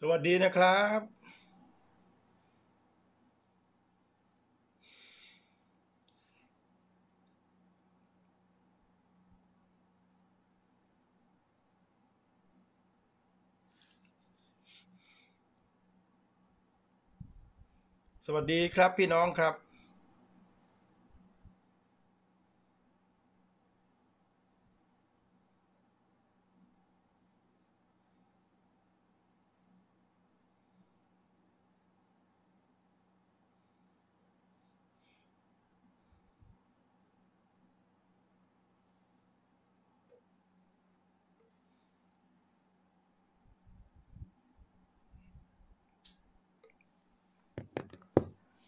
สวัสดีนะครับ สวัสดีครับพี่น้องครับ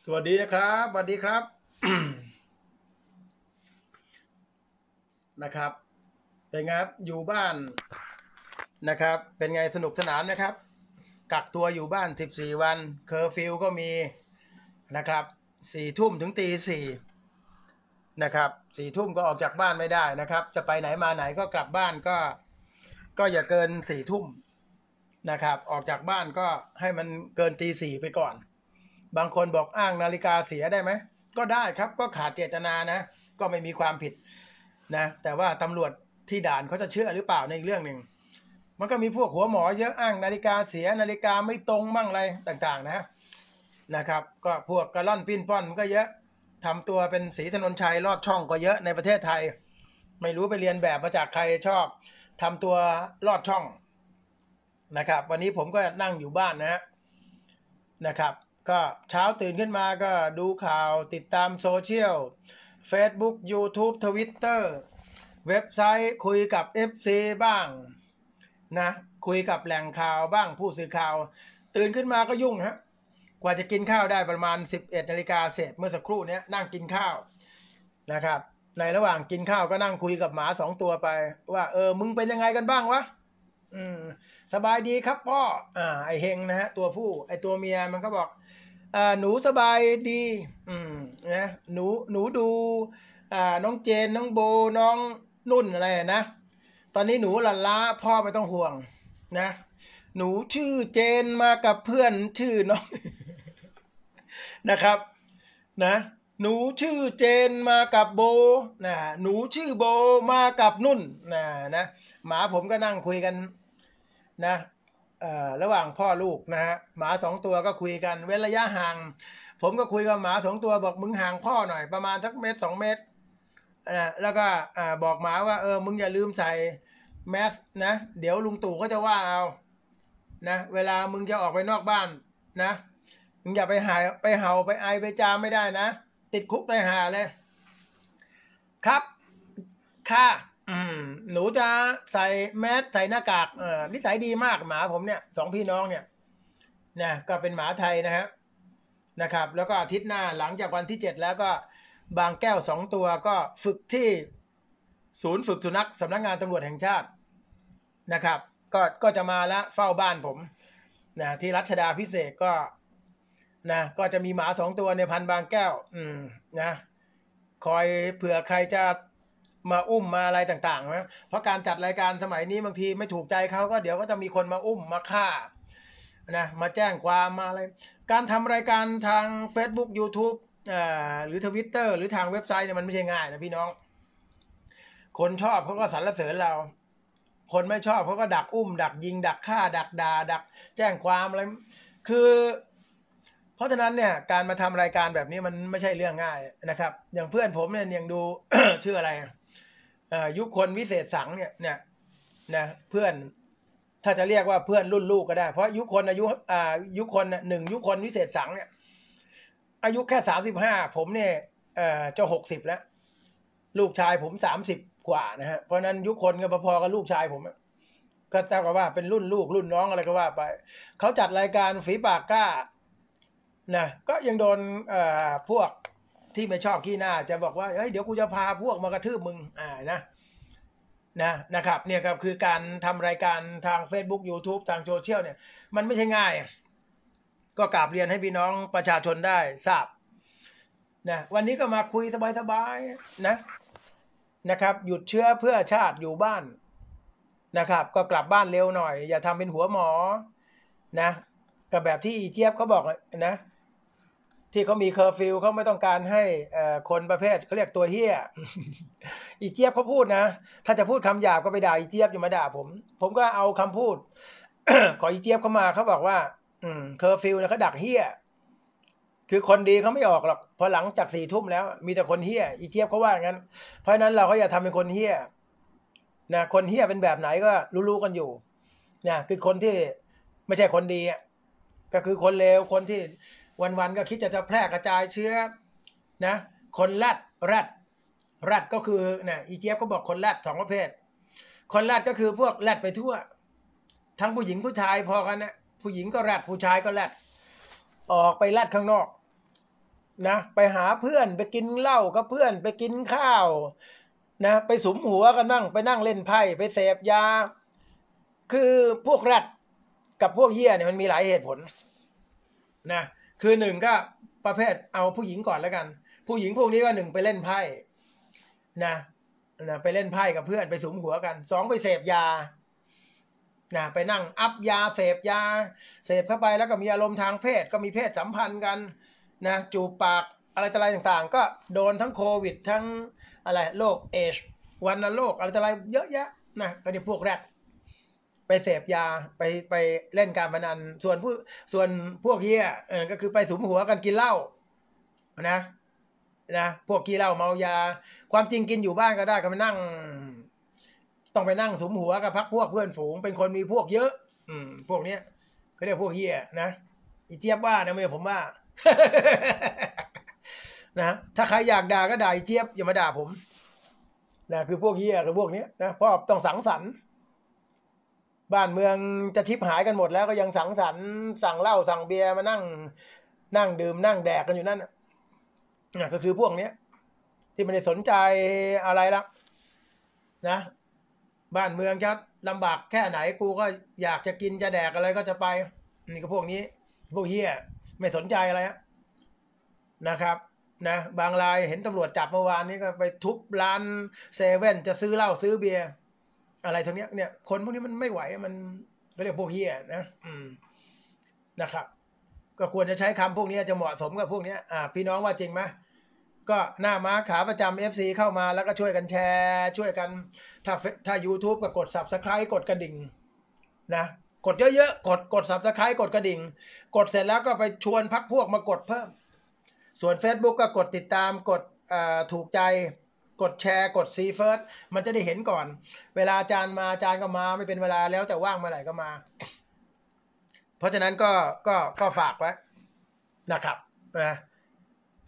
สวัสดีนะครับ สวัสดีครับนะครับ เป็นไงครับอยู่บ้านนะครับ เป็นไงสนุกสนานนะครับกักตัวอยู่บ้าน14วันเคอร์ฟิวก็มีนะครับสี่ทุ่มถึงตีสี่นะครับสี่ทุ่มก็ออกจากบ้านไม่ได้นะครับ จะไปไหนมาไหนก็กลับบ้านก็ ก็อย่าเกินสี่ทุ่มนะครับ ออกจากบ้านก็ให้มันเกินตีสี่ไปก่อนบางคนบอกอ้างนาฬิกาเสียได้ไหม ก็ได้ครับก็ขาดเจตนานะ ก็ไม่มีความผิดนะ แต่ว่าตำรวจที่ด่านเขาจะเชื่อหรือเปล่าในเรื่องหนึ่ง มันก็มีพวกหัวหมอเยอะอ้างนาฬิกาเสียนาฬิกาไม่ตรงบ้างอะไรต่างๆ นะ นะครับ ก็พวกกระล่อนปิ้นป้อนมันก็เยอะทำตัวเป็นสีถนนชัยลอดช่อง ก็เยอะในประเทศไทย ไม่รู้ไปเรียนแบบมาจากใครชอบทำตัวลอดช่องนะครับ วันนี้ผมก็นั่งอยู่บ้านนะฮะนะครับก็เช้าตื่นขึ้นมาก็ดูข่าวติดตามโซเชียล Facebook YouTube Twitter เว็บไซต์คุยกับ FC บ้าง นะ คุยกับแหล่งข่าวบ้างผู้สื่อข่าว ตื่นขึ้นมาก็ยุ่งฮะกว่าจะกินข้าวได้ประมาณ 11นาฬิกาเสร็จเมื่อสักครู่นี้นั่งกินข้าวนะครับ ในระหว่างกินข้าวก็นั่งคุยกับหมาสองตัวไปว่า เออมึงเป็นยังไงกันบ้างวะอืมสบายดีครับพ่ออ่าไอเฮงนะฮะตัวผู้ ไอตัวเมียมันก็บอกอ่าหนูสบายดี อืม นะหนูหนูดูอ่าน้องเจน น้องโบน้องนุ่น อะไรนะ ตอนนี้หนูหลันล้าพ่อไม่ต้องห่วง นะ หนูชื่อเจนมากับเพื่อนชื่อน้องนะครับ นะหนูชื่อเจนมากับโบนะหนูชื่อโบมากับนุ่นนะนะหมาผมก็นั่งคุยกัน นะระหว่างพ่อลูกนะฮะหมาสองตัวก็คุยกัน เว้นระยะห่าง ผมก็คุยกับหมาสองตัวบอกมึงห่างพ่อหน่อยประมาณสักเมตรสองเมตรนะแล้วก็บอกหมาว่าเออมึงอย่าลืมใส่แมสนะเดี๋ยวลุงตู่ก็จะว่าเอานะเวลามึงจะออกไปนอกบ้านนะมึงอย่าไปหายไปเห่าไปไอไปจามไม่ได้นะ ติดคุกไปหาเลย ครับค่ะหนูจะใส่แมสใส่หน้ากาก เออนิสัยดีมาก หมาผมเนี่ย สองพี่น้องเนี่ยนะก็เป็นหมาไทยนะฮะนะครับ แล้วก็อาทิตย์หน้าหลังจากวันที่เจ็ดแล้วก็บางแก้วสองตัวก็ฝึกที่ ศูนย์ฝึกสุนัขสำนักงานตำรวจแห่งชาตินะครับ ก็ ก็จะมาละเฝ้าบ้านผมนะที่รัชดาพิเศษก็นะก็จะมีหมาสองตัวในพันบางแก้ว อืมนะคอยเผื่อใครจะมาอุ้มมาอะไรต่างๆนะ เพราะการจัดรายการสมัยนี้บางทีไม่ถูกใจเขาก็เดี๋ยวก็จะมีคนมาอุ้มมาฆ่านะมาแจ้งความมาอะไร การทำรายการทาง Facebook YouTube หรือทวิตเตอร์หรือทางเว็บไซต์เนี่ยมันไม่ใช่ง่ายนะพี่น้อง คนชอบเขาก็สรรเสริญเรา คนไม่ชอบเขาก็ดักอุ้มดักยิงดักฆ่า ดักดา่าดัก แจ้งความอะไร คือ เพราะฉะนั้นเนี่ยการมาทำรายการแบบนี้มันไม่ใช่เรื่องง่ายนะครับ อย่างเพื่อนผมเนี่ยยังดูชื่ออะไรยุคคนวิเศษสังเนี่ยเนี่ยนะเพื่อน ถ้าจะเรียกว่าเพื่อนรุ่นลูกก็ได้ เพราะยุคคนอายุอ่ายุคคนหนึ่งยุคคนวิเศษสังเนี่ยอายุแค่สามสิบห้าผมเนี่ยเอ่อจะหกสิบแล้ว ลูกชายผมสามสิบกว่านะฮะ เพราะนั้นยุคคนก็พอๆกับลูกชายผม ก็แท่กับว่าเป็นรุ่นลูกรุ่นน้องอะไรก็ว่า ไปเขาจัดรายการฝีปากกล้านะ ก็ยังโดนเอ่อพวกที่ไม่ชอบขี้หน้า จะบอกว่าเฮ้ย เดี๋ยวกูจะพาพวกมากระทืบมึง อ่านะนะนะครับเนี่ยครับคือการทำรายการทาง Facebook YouTube ทางโซเชียลเนี่ย มันไม่ใช่ง่าย ก็กราบเรียนให้พี่น้องประชาชนได้ทราบ นะวันนี้ก็มาคุยสบายๆนะ นะครับ หยุดเชื้อเพื่อชาติอยู่บ้านนะครับ ก็กลับบ้านเร็วหน่อย อย่าทำเป็นหัวหมอนะกับแบบที่อเจี๊ยบเขาบอกนะที่เขามีเคอร์ฟิวเขาไม่ต้องการให้คนประเภท เขาเรียก ตัวเฮี้ยอีเจี๊ยบเขาพูดนะ ถ้า จะ พูดคำหยาบ ก็ไปด่าอีเจี๊ยบ อยู่มาด่า ผม ผมก็เอาคำพูด ขออีเจี๊ยบเข้ามา เขาบอกว่า อืม เคอร์ฟิวเนเขาดักเฮี้ย คือคนดีเขาไม่ออก หรอก พอ หลังจากสี่ทุ่มแล้ว มีแต่คนเฮี้ยอีเจี๊ยบเขาว่า งั้น เพราะนั้นเราก็อย่าทำเป็นคนเฮี้ย นะ คนเฮี้ย เป็นแบบไหนก็รู้ๆ กัน อยู่นะคือ คน ที่ ไม่ใช่คนดีก็คือคนเลวคนที่วันๆก็คิดจะจะแพร่กระจายเชื้อ นะคนแรดแรดแรดก็คือนะอีเจี๊ยบก็บอกคนแรดสองประเภท คนแรดก็คือพวกแรดไปทั่ว ทั้งผู้หญิงผู้ชายพอกันนะผู้หญิงก็แรดผู้ชายก็แรดออกไปแรดข้างนอก นะ ไปหาเพื่อนไปกินเหล้ากับเพื่อนไปกินข้าว นะ ไปสมหัวกันบ้างไปนั่งเล่นไพ่ไปเสพยาคือพวกแรดกับพวกเฮียเนี่ยมันมีหลายเหตุผล นะคือหนึ่งก็ประเภทเอาผู้หญิงก่อนแล้วกัน ผู้หญิงพวกนี้ก็หนึ่งไปเล่นไพ่นะนะไปเล่นไพ่กับเพื่อนไปสมหัวกันสองไปเสพยานะไปนั่งอัพยาเสพยา เสพเข้าไปแล้วก็มีอารมณ์ทางเพศก็มีเพศสัมพันธ์กันนะจูบปากอะไรต่ออะไรต่างๆก็โดนทั้งโควิดทั้งอะไรโรคเอชวันโรคอะไรต่ออะไรเยอะแยะนะก็เดี๋ยวพวกแรกไปเสพยาไปไปเล่นการพนัน ส่วนผู้ส่วนพวกเฮียเออก็คือไปสุมหัวกันกินเหล้า นะนะพวกกินเหล้าเมายาความจริงกินอยู่บ้านก็ได้ก็ไปนั่ง ต้องไปนั่งสุมหัวกับพักพวกเพื่อนฝูง เป็นคนมีพวกเยอะ อืม พวกเนี้ยเขาเรียกพวกเฮียนะอีเจี๊ยบว่านะไม่ผมว่านะถ้าใครอยากด่าก็ด่าอีเจี๊ยบอย่ามาด่าผมนะคือพวกเฮียคือพวกเนี้ยนะพ่อต้องสังสรรค์บ้านเมืองจะชิบหายกันหมดแล้วก็ยังสังสรรค์สั่งเหล้าสั่งเบียร์ มานั่ง นั่งดื่ม นั่งแดกกันอยู่นั่นนะก็คือพวกเนี้ยที่ไม่ได้สนใจอะไรละนะ บ้านเมืองจะลำบากแค่ไหนกูก็อยากจะกินจะแดกอะไรก็จะไป นี่ก็พวกนี้พวกเฮียไม่สนใจอะไรนะครับ นะบางรายเห็นตำรวจจับเมื่อวานนี้ก็ไปทุบร้านเซเว่นจะซื้อเหล้าซื้อเบียร์อะไรทั้งนี้เนี่ยคนพวกนี้มันไม่ไหว มันก็เรียกพวกเฮียนะ อืมนะครับ ก็ควรจะใช้คำพวกนี้จะเหมาะสมกับพวกนี้อ่า พี่น้องว่าจริงไหมก็หน้าม้าขาประจำเอฟซีเข้ามาแล้วก็ช่วยกันแชร์ ช่วยกัน ถ้าถ้า YouTube ก็กด s u b สไครต์กดกระดิ่งนะกดเยอะๆ กดกด s u b สไครต์กดกระดิ่ง กดเสร็จแล้วก็ไปชวนพักพวกมากดเพิ่ม ส่วน Facebook ก็กดติดตามกดถูกใจกดแชร์กดซีเฟิร์สมันจะได้เห็นก่อน เวลาอาจารย์มาอาจารย์ก็มา ไม่เป็นเวลาแล้วแต่ว่างเมื่อไหร่ก็มา เพราะฉะนั้นก็ก็ก็ฝากไว้นะครับนะ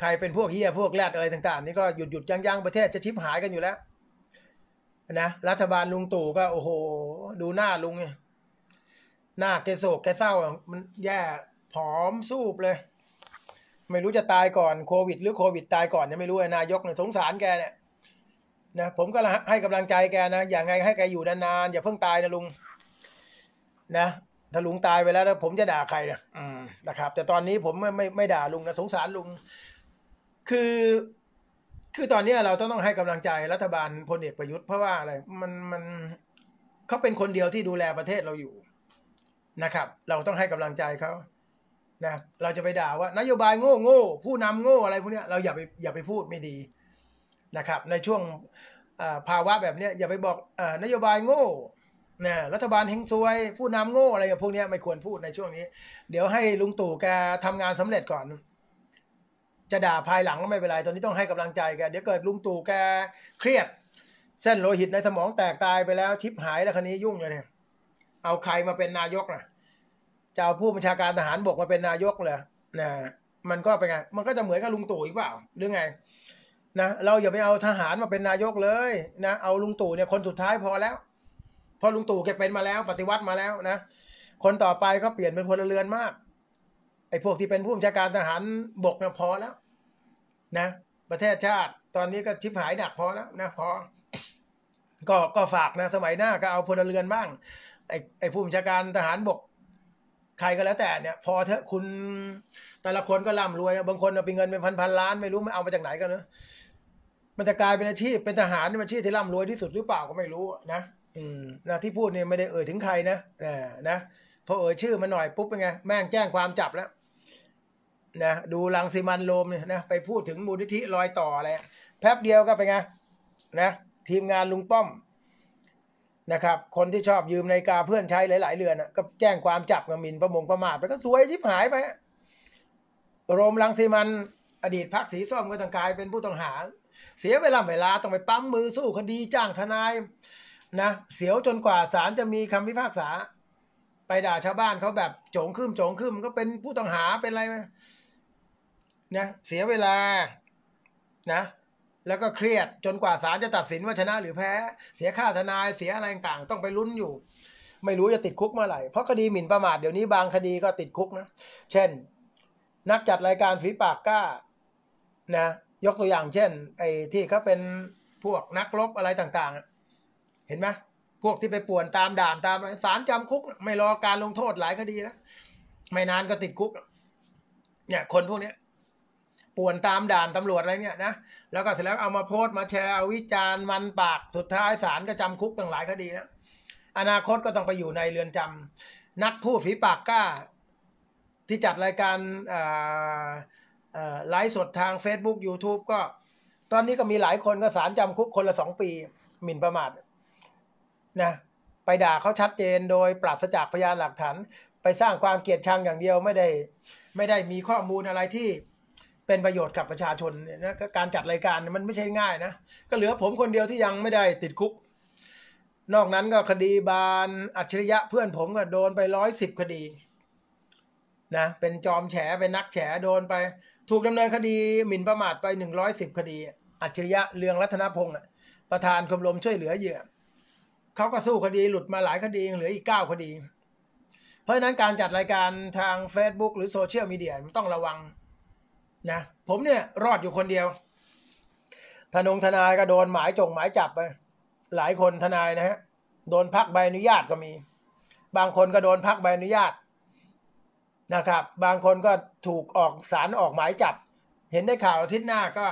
ใครเป็นพวกเฮียพวกแรดอะไรต่างๆนี่ก็หยุดหยุดยั้งยั้งประเทศจะชิบหายกันอยู่แล้วนะรัฐบาลลุงตู่ก็โอ้โห ดูหน้าลุงเนี่ยหน้าแกโศกแกเศร้ามันแย่ผอมสูบเลย ไม่รู้จะตายก่อนโควิด หรือโควิด ตายก่อนเนี่ยไม่รู้นายกเนี่ยสงสารแกเนี่ยนะผมก็ให้กำลังใจแกนะอย่างไงให้แกอยู่นานๆอย่าเพิ่งตายนะลุงนะถ้าลุงตายไปแล้วนะผมจะด่าใครนะนะครับ แต่ตอนนี้ผมไม่ไม่ไม่ด่าลุงนะสงสารลุงคือ คือตอนนี้เราต้องต้องให้กำลังใจรัฐบาลพลเอกประยุทธ์เพราะว่าอะไรมันมันเขาเป็นคนเดียวที่ดูแลประเทศเราอยู่นะครับ เราต้องให้กำลังใจเขานะเราจะไปด่าว่า นโยบายโง่โง่ผู้นำโง่ อะไรพวกนี้เราอย่าไปอย่าไปพูดไม่ดีนะครับในช่วงภาวะแบบนี้อย่าไปบอกอนโยบายโง่นะรัฐบาลเฮงซวย ผู้นำโง่อะไรพวกนี้ไม่ควรพูดในช่วงนี้ เดี๋ยวให้ลุงตู่แกทำงานสำเร็จก่อน จะด่าภายหลังก็ไม่เป็นไรตอนนี้ต้องให้กำลังใจแกเดี๋ยวเกิดลุงตู่แกเครียด เส้นโลหิตในสมองแตกตายไปแล้วชิปหายแล้วคันนี้ยุ่งเลยเนี่ยเอาใครมาเป็นนายกนะจะเอาผู้บัญชาการทหารบกมาเป็นนายกเลยนะมันก็เป็นไงมันก็จะเหมือนกับลุงตู่อีกเปล่าหรือไงนะเราอย่าไปเอาทหารมาเป็นนายกเลยนะ เอาลุงตู่เนี่ยคนสุดท้ายพอแล้ว พอลุงตู่แกเป็นมาแล้วปฏิวัติมาแล้วนะ คนต่อไปก็เปลี่ยนเป็นพลเรือนมาก ไอ้พวกที่เป็นผู้บัญชาการทหารบกเนี่ยพอแล้วนะ ประเทศชาติ ตอนนี้ก็ชิบหายหนักพอแล้วนะพอก็ก็ฝากนะ สมัยหน้า ก็เอาพลเรือนบ้างไอ้ไอ้ผู้บัญชาการทหารบก ใครก็แล้ว แต่เนี่ย พอเถอะคุณแต่ละคนก็ร่ำรวยบางคนเอาไปเงินเป็นพันพันล้านไม่รู้ไม่เอามาจากไหนกันเนอะมันจะกลายเป็นอาชีพเป็นทหารเป็นอาชีพที่ร่ำรวยที่สุดหรือเปล่าก็ไม่รู้ นะอืมนะที่พูดเนี่ยไม่ได้เอ่ยถึงใครนะนะนะพอเอ่ยชื่อมาหน่อยปุ๊บเป็นไงแม่งแจ้งความจับแล้วนะดูลังสีมันโลมเนี่ยนะไปพูดถึงมูลนิธิลอยต่ออะไรแป๊บเดียวก็ไปไงนะทีมงานลุงป้อม นะครับ คนที่ชอบยืมนาฬิกาเพื่อนใช้หลายๆเรือนก็แจ้งความจับกับมินประมงประมาทไปก็สวยชิบหายไปโรมลังสีมัน อดีตพักสีส้มก็ต้องกลายเป็นผู้ต้องหาเสียเวลาเวลาต้องไปปั๊มมือสู้คดี จ้างทนาย นะเสียวจนกว่าศาลจะมีคำพิพากษา ไปด่าชาวบ้านเขาแบบ โจงขึ้นโจงขึ้นก็เป็นผู้ต้องหา เป็นอะไรไหมนะเสียเวลานะแล้วก็เครียดจนกว่าศาลจะตัดสินว่าชนะหรือแพ้ เสียค่าทนาย เสียอะไรต่างต้องไปลุ้นอยู่ ไม่รู้จะติดคุกเมื่อไหร่เพราะคดีหมิ่นประมาทเดี๋ยวนี้บางคดีก็ติดคุกนะเช่น นักจัดรายการฝีปากกล้านะยกตัวอย่างเช่น ไอ้ที่เขาเป็นพวกนักรบอะไรต่างๆเห็นไหมพวกที่ไปป่วนตามด่านตามสารจำคุก ไม่รอการลงโทษหลายคดีนะไม่นานก็ติดคุก เนี่ย คนพวกนี้ป่วนตามด่านตำรวจอะไรเนี่ยนะแล้วก็เสร็จแล้วเอามาโพสต์มาแชร์วิจารณ์มันปากสุดท้ายสารก็จำคุกตั้งหลายคดีนะอนาคตก็ต้องไปอยู่ในเรือนจำนักพูดฝีปากกล้า ที่จัดรายการไลฟ์สดทาง Facebook YouTube ก็ตอนนี้ก็มีหลายคนก็สารจำคุกคนละสองปี หมิ่นประมาทนะไปด่าเขาชัดเจนโดยปราศจากพยานหลักฐานไปสร้างความเกลียดชังอย่างเดียวไม่ได้ ไม่ได้มีข้อมูลอะไรที่เป็นประโยชน์กับประชาชนนะการจัดรายการมันไม่ใช่ง่ายนะก็เหลือผมคนเดียวที่ยังไม่ได้ติดคุก นอกนั้นก็คดีบานอัจฉริยะเพื่อนผมก็โดนไปร้อยสิบคดีนะเป็นจอมแฉเป็นนักแฉโดนไปถูกดำเนินคดีหมิ่นประมาทไป 110 คดี อัจฉริยะเลืองรัตนพงศ์ประธานชมรมช่วยเหลือเหยื่อ เขาก็สู้คดีหลุดมาหลายคดีเหลืออีก 9 คดี เพราะฉะนั้นการจัดรายการทาง Facebook หรือโซเชียลมีเดียต้องระวัง นะ ผมเนี่ยรอดอยู่คนเดียวธนงทนายก็โดนหมายจงหมายจับไป หลายคนทนายนะฮะโดนพักใบอนุญาตก็มี บางคนก็โดนพักใบอนุญาตนะครับบางคนก็ถูกออกสารออกหมายจับ เห็นได้ข่าวอาทิตย์หน้าก็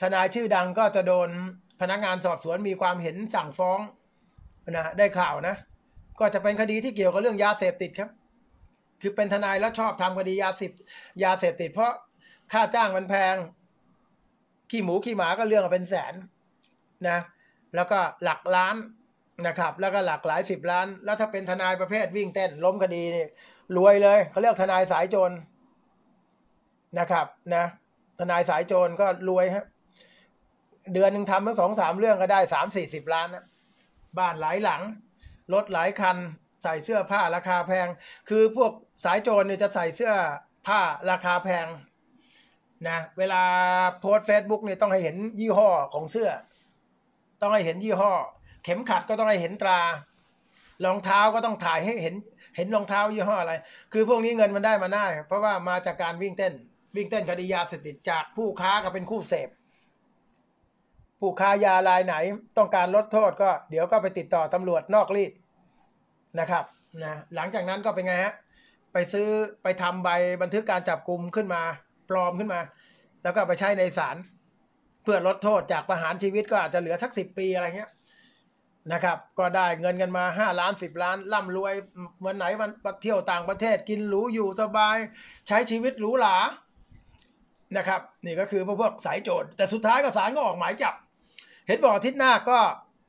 ทนายชื่อดังก็จะโดนพนักงานสอบสวนมีความเห็นสั่งฟ้องนะได้ข่าวนะ ก็จะเป็นคดีที่เกี่ยวกับเรื่องยาเสพติดครับ คือเป็นทนายแล้วชอบทำคดียาสิบยาเสพติด เพราะค่าจ้างมันแพง ขี้หมูขี้หมาก็เรื่องเป็นแสนนะ แล้วก็หลักล้านนะครับ แล้วก็หลักหลายสิบล้าน แล้วถ้าเป็นทนายประเภทวิ่งเต้นล้มคดีรวยเลยเขาเรียกทนายสายโจรนะครับ นะ ทนายสายโจรก็รวยฮะเดือนหนึ่งทำทั้งสองสามเรื่องก็ได้สามสี่สิบล้านนะบ้านหลายหลังรถหลายคัน ใส่เสื้อผ้าราคาแพง คือพวกสายโจรเนี่ยจะใส่เสื้อผ้าราคาแพง นะเวลาโพสเฟซบุ๊กเนี่ยต้องให้เห็นยี่ห้อของเสื้อ ต้องให้เห็นยี่ห้อเข็มขัดก็ต้องให้เห็นตรารองเท้าก็ต้องถ่ายให้เห็นเห็นรองเท้ายี่ห้ออะไร คือพวกนี้เงินมันได้มาได้ เพราะว่ามาจากการวิ่งเต้น วิ่งเต้นคดียาเสพติดจากผู้ค้ากับเป็นคู่เสพ ผู้ค้ายารายไหนต้องการลดโทษก็เดี๋ยวก็ไปติดต่อตำรวจนอกรีดนะครับนะ หลังจากนั้นก็เป็นไงฮะ ไปซื้อไปทำใบบันทึกการจับกลุมขึ้นมา ปลอมขึ้นมา แล้วก็ไปใช้ในศาลเพื่อลดโทษ จากประหารชีวิตก็อาจจะเหลือสักสิบปีอะไรเงี้ยนะครับก็ได้เงินกันมา 5 ล้าน 10 ล้านร่ำรวยวันไหนวันเที่ยวต่างประเทศกินหรูอยู่สบาย ใช้ชีวิตหรูหรานะครับ นี่ก็คือพวกสายโจทย์ แต่สุดท้ายก็ศาลก็ออกหมายจับ เห็นบอกอาทิตย์หน้าก็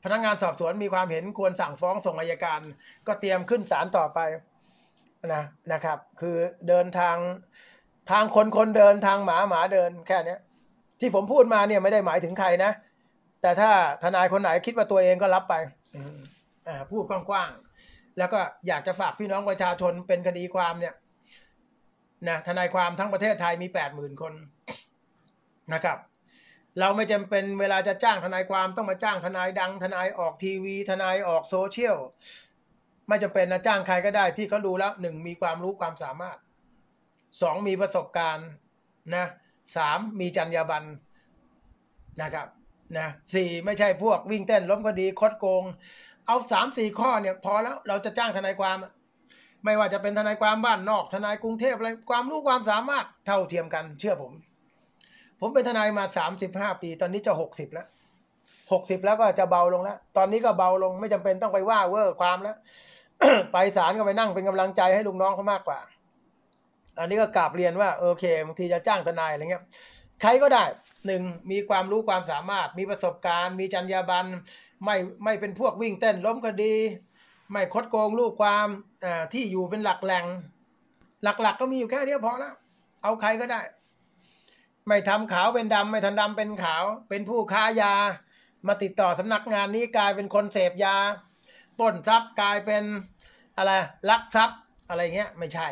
พนักงงานสอบสวนมีความเห็นควรสั่งฟ้องส่งอายการ ก็เตรียมขึ้นศาลต่อไปนะนะครับ คือเดินทางทางคนคนเดินทางหมาหมาเดิน แค่นี้ที่ผมพูดมาเนี่ยไม่ได้หมายถึงใครนะแต่ถ้าทนายคนไหนคิดว่าตัวเองก็รับไปพูดกว้างๆ แล้วก็อยากจะฝากพี่น้องประชาชนเป็นคดีความเนี่ยนะทนายความทั้งประเทศไทยมีแปดหมื่นคนนะครับ เราไม่จำเป็นเวลาจะจ้างทนายความต้องมาจ้างทนายดัง ทนายออกทีวีทนายออกโซเชียลไม่จำเป็นนะจ้างใครก็ได้ ที่เขาดูแล้วหนึ่ง มีความรู้ความสามารถสองมีประสบการณ์นะสามมีจรรยาบรรณนะครับนะสี่ไม่ใช่พวกวิ่งเต้นล้มคดีคดโกง เอาสามสี่ข้อเนี่ยพอแล้วเราจะจ้างทนายความไม่ว่าจะเป็นทนายความบ้านนอก ทนายกรุงเทพอะไรความรู้ความสามารถเท่าเทียมกันเชื่อผม ผมเป็นทนายมาสามสิบห้าปี ตอนนี้จะหกสิบแล้วหกสิบแล้วก็จะเบาลงแล้วตอนนี้ก็เบาลงไม่จำเป็นต้องไปว่าเวอร์ความแล้วไปศาลก็ไปนั่งเป็นกำลังใจให้ลุงน้องเขามากกว่า อันนี้ก็กราบเรียนว่าโอเคบางทีจะจ้างทนายอะไรเงี้ยใครก็ได้หนึ่งมีความรู้ความสามารถมีประสบการณ์มีจรรยาบรรณไม่ไม่เป็นพวกวิ่งเต้นล้มคดี ไม่คดโกงลูกความที่อยู่เป็นหลักแหล่ง หลักๆกก็มีอยู่แค่นี้พอแล้วเอาใครก็ได้ ไม่ทำขาวเป็นดำ ไม่ทันดำเป็นขาวเป็นผู้ค้ายา มาติดต่อสำนักงานนี้กลายเป็นคนเสพยาป้นทรัพย์กลายเป็นอะไร ลักทรัพย์อะไรเงี้ยไม่ใช่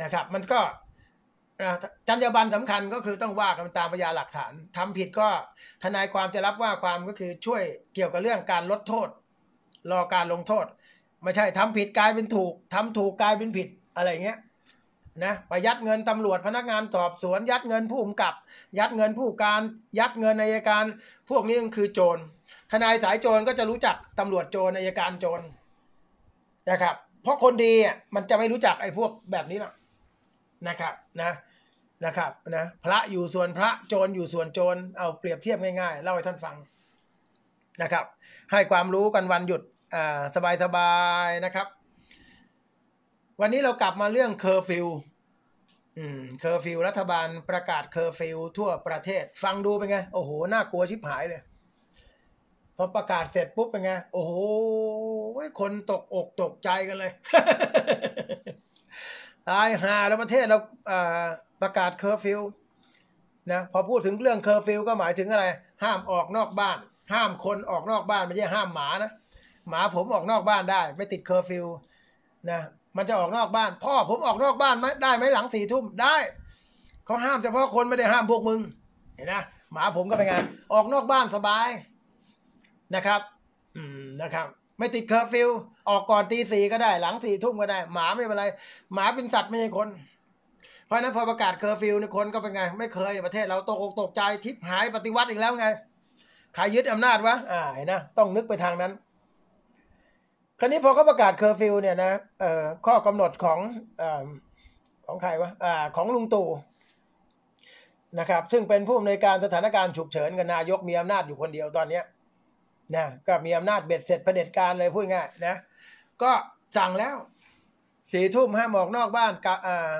นะครับมันก็จรรยาบรรณสำคัญก็คือต้องว่ากันตามพยานหลักฐานทำผิดก็ ทนายความจะรับว่าความก็คือช่วยเกี่ยวกับเรื่องการลดโทษ รอการลงโทษ ไม่ใช่ทำผิดกลายเป็นถูกทำถูกกลายเป็นผิดอะไรเงี้ย นะ ไปยัดเงินตำรวจพนักงานสอบสวน ยัดเงินผู้กำกับยัดเงินผู้การยัดเงินอายการพวกนี้ก็คือโจรทนายสายโจรก็จะรู้จักตำรวจโจรอายการโจรนะครับ เพราะคนดีมันจะไม่รู้จักไอ้พวกแบบนี้หรอกนะครับ นะนะครับนะพระอยู่ส่วนพระโจรอยู่ส่วนโจรเอาเปรียบเทียบง่ายๆ เล่าให้ท่านฟัง นะครับ ให้ความรู้กันวันหยุดอ่าสบายๆนะครับ วันนี้เรากลับมาเรื่องเคอร์ฟิวเคอร์ฟิวรัฐบาลประกาศเคอร์ฟิวทั่วประเทศ ฟังดูเป็นไง โอ้โห น่ากลัวชิบหายเลยพอประกาศเสร็จปุ๊บเป็นไงโอ้โหคนตกอกตกใจกันเลยตายหาแล้วประเทศเราประกาศเคอร์ฟิวนะพอพูดถึงเรื่องเคอร์ฟิวก็หมายถึงอะไรห้ามออกนอกบ้าน ห้ามคนออกนอกบ้านไม่ใช่ห้ามหมานะหมาผมออกนอกบ้านได้ ไม่ติดเคอร์ฟิวนะมันจะออกนอกบ้าน พ่อผมออกนอกบ้านไหมได้ไหมหลังสี่ทุ่มได้เขาห้ามเฉพาะคนไม่ได้ห้ามพวกมึงเห็นนะหมาผมก็เป็นไงออกนอกบ้านสบายนะครับ อืมนะครับไม่ติดเคอร์ฟิวออกก่อนตีสี่ก็ได้ หลังสี่ทุ่มก็ได้ หมาไม่เป็นไร หมาเป็นสัตว์ไม่ใช่คน เพราะนั้นพอประกาศเคอร์ฟิวในคนก็เป็นไง ไม่เคยในประเทศเราตกอกตกใจ ทิพหายปฏิวัติอีกแล้วไงใครยึดอำนาจวะอ่าเห็นนะต้องนึกไปทางนั้น คราวนี้พอเขาประกาศเคอร์ฟิวเนี่ยนะเอ่อข้อกำหนดของเอ่อของใครวะอ่าของลุงตู่นะครับ ซึ่งเป็นผู้อำนวยการสถานการณ์ฉุกเฉินกับนายกมีอำนาจอยู่คนเดียวตอนนี้นะก็มีอำนาจเบ็ดเสร็จประเด็จการเลยพูดง่ายนะก็สั่งแล้วสี่ทุ่มห้ามออกนอกบ้านกะอ่า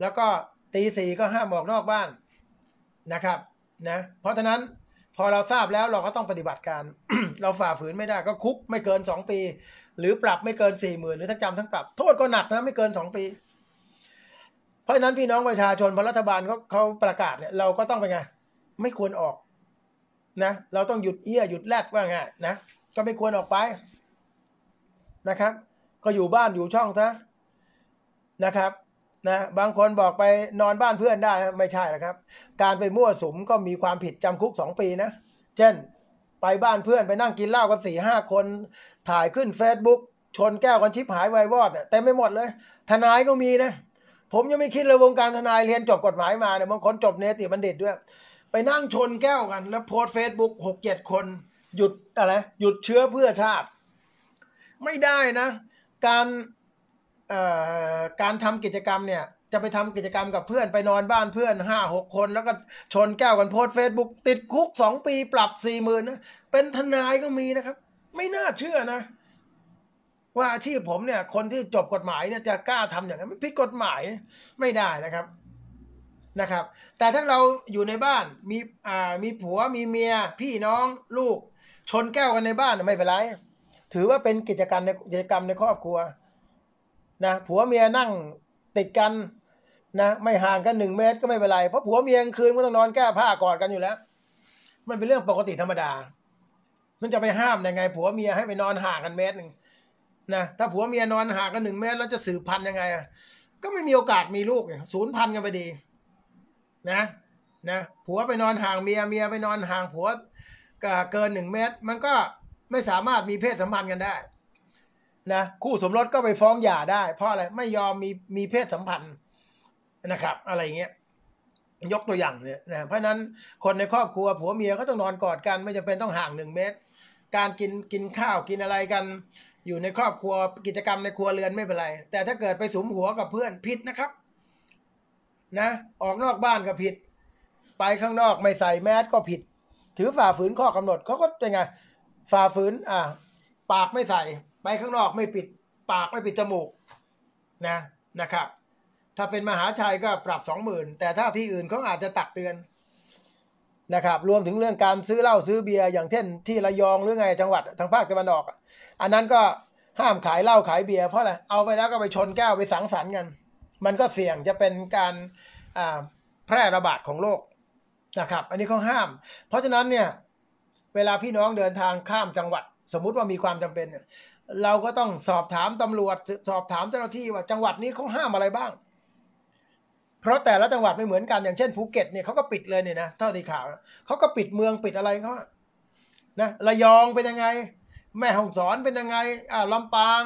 แล้วก็ตีสี่ก็ห้ามออกนอกบ้านนะครับนะเพราะฉะนั้นพอเราทราบแล้วเราก็ต้องปฏิบัติการเราฝ่าฝืนไม่ได้ก็คุกไม่เกินสองปี หรือปรับไม่เกินสี่หมื่นหรือทั้งจำทั้งปรับโทษก็หนักนะไม่เกินสองปี เพราะฉะนั้นพี่น้องประชาชนพอรัฐบาลเขาเขาประกาศเนี่ยเราก็ต้องเป็นไงไม่ควรออกนะเราต้องหยุดเอี้ยหยุดแลดว่างานะก็ไม่ควรออกไปนะครับ ก็อยู่บ้านอยู่ช่องซะนะครับนะบางคนบอกไปนอนบ้านเพื่อนได้ ไม่ใช่นะครับ การไปมั่วสุมก็มีความผิดจำคุกสองปีนะ เช่น ไปบ้านเพื่อนไปนั่งกินเหล้ากันสี่ห้าคน ถ่ายขึ้น Facebook ชนแก้วกันชิบหายไววอดเต็ไมไปหมดเลย ทนายก็มีนะผมยังไม่คิดเลยวงการทนายเรียนจบกฎหมายมาเนี่ยบางคนจบเนติบัณฑิตด้วยไปนั่งชนแก้วกัน แล้วโพสเฟซบุ๊กหกเจ็ดคน หยุดอะไรหยุดเชื้อเพื่อชาติ ไม่ได้นะ การการทำกิจกรรมเนี่ยจะไปทำกิจกรรมกับเพื่อนไปนอนบ้านเพื่อนห้าหกคน แล้วก็ชนแก้วกันโพสเฟซบุ๊กติดคุกสองปีปรับสี่หมื่นนะเป็นทนายก็มีนะครับ ไม่น่าเชื่อนะ ว่าอาชีพผมเนี่ย คนที่จบกฎหมายเนี่ยจะกล้าทำอย่างนั้นผิดกฎหมาย ไม่ได้นะครับนะครับแต่ถ้าเราอยู่ในบ้านมีอ่ามีผัวมีเมียพี่น้องลูกชนแก้วกันในบ้านไม่เป็นไร ถือว่าเป็นกิจกรรมในกิจกรรมในครอบครัวนะผัวเมียนั่งติดกันนะไม่ห่างกันหนึ่งเมตรก็ไม่เป็นไรเพราะผัวเมียกลางคืนก็ต้องนอนแก้ผ้ากอดกันอยู่แล้ว มันเป็นเรื่องปกติธรรมดา มันจะไปห้ามยังไง ผัวเมียให้ไปนอนห่างกันเมตรหนึ่งนะถ้าผัวเมียนอนห่างกันหนึ่งเมตรแล้วจะสืบพันธุ์ยังไงก็ไม่มีโอกาสมีลูกศูนย์พันกันไปดีนะนะผัวไปนอนห่างเมียเมียไปนอนห่างผัวเกินหนึ่งเมตร มันก็ไม่สามารถมีเพศสัมพันธ์กันได้นะคู่สมรสก็ไปฟ้องหย่าได้เพราะอะไร ไม่ยอมมีมีเพศสัมพันธ์นะครับ อะไรเงี้ย ยกตัวอย่างเนี่ยนะเพราะนั้นคนในครอบครัวผัวเมียก็ต้องนอนกอดกัน ไม่จำเป็นต้องห่างหนึ่งเมตร การกินกินข้าวกินอะไรกัน อยู่ในครอบครัวกิจกรรมในครัวเรือนไม่เป็นไร แต่ถ้าเกิดไปสมหัวกับเพื่อนผิดนะครับนะออกนอกบ้านก็ผิด ไปข้างนอกไม่ใส่แมสก็ผิด ถือฝ่าฝืนข้อกำหนดเขาก็็นไงฝ่าฝืนอ่าปากไม่ใส่ ไปข้างนอกไม่ปิด ปากไม่ปิดจมูกนะนะครับ ถ้าเป็นมหาชัยก็ปรับสองหมื่นแต่ถ้าที่อื่นเขาอาจจะตักเตือนนะครับ รวมถึงเรื่องการซื้อเหล้าซื้อเบียร์อย่างเช่นที่ระยองหรือไงจังหวัด ทางภาคตะวันออกอันนั้นก็ห้ามขายเหล้าขายเบียร์เพราะอะไรเอาไปแล้วก็ไปชนแก้วไปสังสรรค์กันมันก็เสี่ยงจะเป็นการแพร่ระบาดของโรคนะครับ อันนี้เขาห้าม เพราะฉะนั้นเนี่ย เวลาพี่น้องเดินทางข้ามจังหวัด สมมุติว่ามีความจำเป็น เราก็ต้องสอบถามตำรวจสอบถามเจ้าหน้าที่ว่า จังหวัดนี้เขาห้ามอะไรบ้าง เพราะแต่ละจังหวัดไม่เหมือนกันอย่างเช่นภูเก็ตเนี่ยเขาก็ปิดเลยเนี่ยนะเท่าที่ข่าวเขาก็ปิดเมืองปิดอะไรเขานะระยองเป็นยังไง แม่ฮ่องสอนเป็นยังไงอ่าลำปาง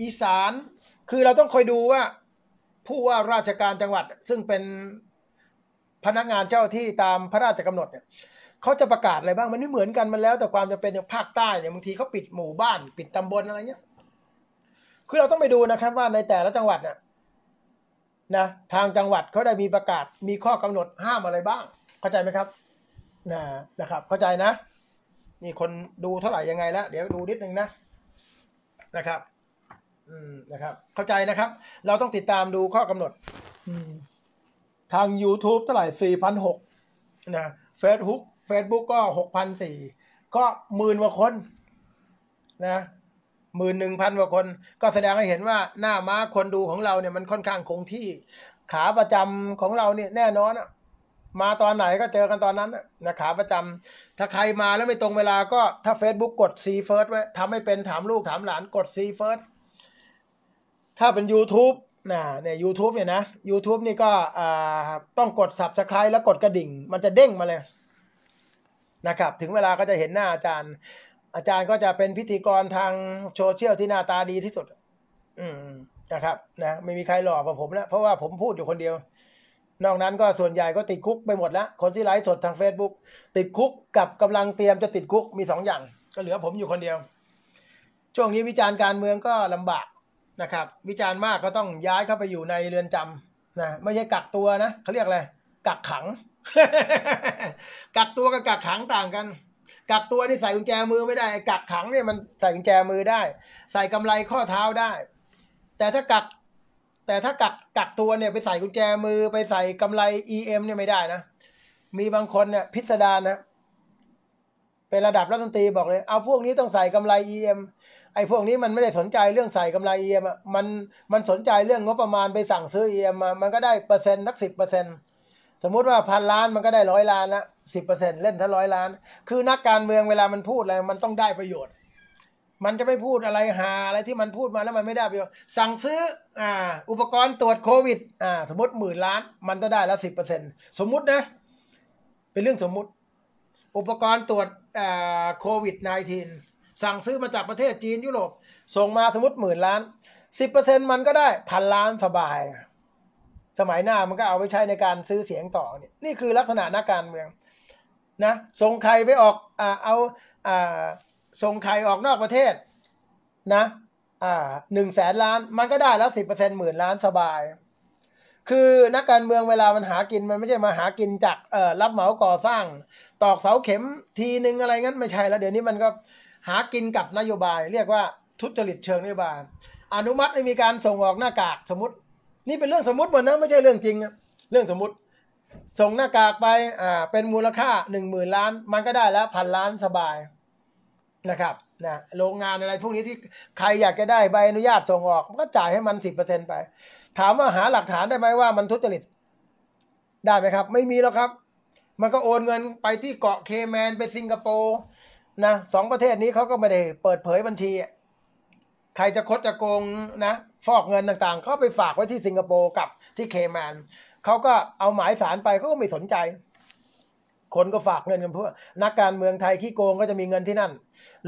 อีสาน คือเราต้องคอยดูว่าผู้ว่าราชการจังหวัดซึ่งเป็นพนักงานเจ้าที่ตามพระราชกำหนดเนี่ยเขาจะประกาศอะไรบ้าง มันไม่เหมือนกันมันแล้ว แต่ความจะเป็นอย่างภาคใต้เนี่ยบางทีเขาปิดหมู่บ้าน ปิดตำบลอะไรเงี้ยคือเราต้องไปดูนะครับ ว่าในแต่ละจังหวัดน่ะนะ ทางจังหวัดเขาได้มีประกาศมีข้อกำหนดห้ามอะไรบ้าง เข้าใจไหมครับ นะนะครับ เข้าใจนะนี่คนดูเท่าไหร่ยังไงแล้วเดี๋ยวดูนิดนึงนะนะครับนะครับเข้าใจนะครับ เราต้องติดตามดูข้อกำหนด ทาง YouTube เท่าไหร่4่0ันะ Facebook Facebook ก็6ส0่ก็หมื่นกว่าคนนะหมื่นหนึ่งพันกว่าคน ก็แสดงให้เห็นว่าหน้าม้าคนดูของเราเนี่ยมันค่อนข้างคงที่ ขาประจำของเราเนี่ยแน่นอนอะมาตอนไหนก็เจอกันตอนนั้นนะขาประจำ ถ้าใครมาแล้วไม่ตรงเวลาก็ถ้า Facebook กด C first ไว้ทำให้เป็นถามลูกถามหลานกด C first ถ้าเป็น YouTube นะเนี่ย u t u b e เนี่ยนะ u t u b e นี่ก็ต้องกด Subscribe แล้วกดกระดิ่ง มันจะเด้งมาเลย นะครับ ถึงเวลาก็จะเห็นหน้าอาจารย์ อาจารย์ก็จะเป็นพิธีกรทางโซเชียลที่หน้าตาดีที่สุด อืมนะครับ นะไม่มีใครหลอกกับผมแล้วเพราะว่าผมพูดอยู่คนเดียว นอกนั้นก็ส่วนใหญ่ก็ติดคุกไปหมดแล้ว คนที่ไลฟ์สดทาง Facebook ติดคุกกับกำลังเตรียมจะติดคุก มีสองอย่าง ก็เหลือผมอยู่คนเดียว ช่วงนี้วิจารณ์การเมืองก็ลำบากนะครับวิจารณ์มากก็ต้องย้ายเข้าไปอยู่ในเรือนจำนะ ไม่ใช่กักตัวนะเขาเรียกอะไรกักขัง กักตัวกับกักขังต่างกันกักตัวนี่ใส่กุญแจมือไม่ได้ กักขังเนี่ยมันใส่กุญแจมือได้ ใส่กำไรข้อเท้าได้ แต่ถ้ากัก แต่ถ้ากักกักตัวเนี่ยไปใส่กุญแจมือไปใส่กำไร EM เนี่ยไม่ได้นะมีบางคนเนี่ยพิสดารนะ เป็นระดับรัฐมนตรีบอกเลยเอาพวกนี้ต้องใส่กำไร EM ไอ้พวกนี้มันไม่ได้สนใจเรื่องใส่กำไรเอียมมันมันสนใจเรื่องงบประมาณไปสั่งซื้อเอียมมันก็ได้เปอร์เซ็นต์สักสิบเปอร์เซ็นต์สมมุติว่าพันล้านมันก็ได้ร้อยล้านละสิบเปอร์เซ็นต์เล่นถ้าร้อยล้าน คือ นักการเมืองเวลามันพูดอะไรมันต้องได้ประโยชน์ มันจะไม่พูดอะไรหาอะไรที่มันพูดมาแล้วมันไม่ได้ประโยชน์สั่งซื้ออ่าอุปกรณ์ตรวจโควิดอ่าสมมติหมื่นล้าน มันก็ได้ละสิบเปอร์เซ็นต์สมมตินะเป็นเรื่องสมมุติ อุปกรณ์ตรวจอ่าโควิด -19 สั่งซื้อมาจากประเทศจีนยุโรป ส่งมาสมมติหมื่นล้านสิบเเปอร์ซต์มันก็ได้พันล้านสบาย สมัยหน้ามันก็เอาไปใช้ในการซื้อเสียงต่อเนี่ย นี่คือลักษณะนักการเมือง นะ ส่งใครไปออกอ่าเอาอ่าส่งใครออกนอกประเทศนะอ่าหนึ่งแสนล้านมันก็ได้แล้วสิบเปอร์เซ็นหมื่นล้านสบาย คือนักการเมืองเวลามันหากินมันไม่ใช่มาหากินจากเอ่อรับเหมาก่อสร้าง ตอกเสาเข็มทีหนึ่งอะไรงั้นไม่ใช่แล้วเดี๋ยวนี้มันก็หากินกับนโยบาย เรียกว่าทุจริตเชิงนโยบายอนุมัติให้มีการส่งออกหน้ากากสมมตินี่เป็นเรื่องสมมติหมดนะไม่ใช่เรื่องจริงเรื่องสมมติ ส่งหน้ากากไปอ่า เป็นมูลค่าหนึ่งหมื่นล้าน มันก็ได้แล้วพันล้านสบายนะครับนะโรงงานอะไรพวกนี้ที่ใครอยากจะได้ใบอนุญาตส่งออกมันก็จ่ายให้มันสิบเปอร์เซ็นไป ถามว่าหาหลักฐานได้ไหมว่ามันทุจริต ได้ไหมครับ ไม่มีแล้วครับ มันก็โอนเงินไปที่เกาะเคแมนไปสิงคโปร์นะสองประเทศนี้เขาก็ไม่ได้เปิดเผยบัญชีใครจะคดจะโกงนะฟอกเงินต่างๆ เขาไปฝากไว้ที่สิงคโปร์กับที่เคมานเขาก็เอาหมายสารไปเขาก็ไม่สนใจ คนก็ฝากเงินกันเพื่อนักการเมืองไทยขี้โกงก็จะมีเงินที่นั่น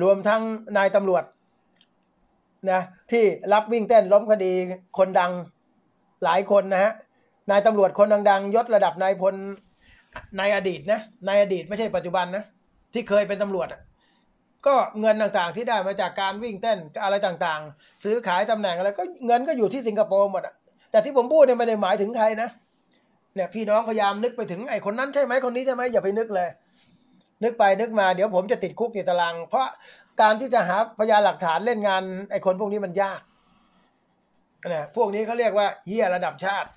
รวมทั้งนายตำรวจนะที่รับวิ่งเต้นล้มคดี คนดังหลายคนนะฮะนายตำรวจคนดัง ๆ ยศระดับนายพลในอดีตนะในอดีตไม่ใช่ปัจจุบันนะที่เคยเป็นตำรวจอ่ะก็เงินต่างๆที่ได้มาจากการวิ่งเต้นอะไรต่างๆ ซื้อขายตำแหน่งอะไรก็เงินก็อยู่ที่สิงคโปร์หมดอ่ะแต่ที่ผมพูดเนี่ยไม่ได้หมายถึงไทยนะเนี่ย พี่น้องพยายามนึกไปถึงไอ้คนนั้นใช่ไหมคนนี้ใช่ไหมอย่าไปนึกเลย นึกไปนึกมาเดี๋ยวผมจะติดคุกติดตาราง เพราะการที่จะหาพยานหลักฐานเล่นงานไอ้คนพวกนี้มันยากนะพวกนี้เขาเรียกว่าเฮียระดับชาติ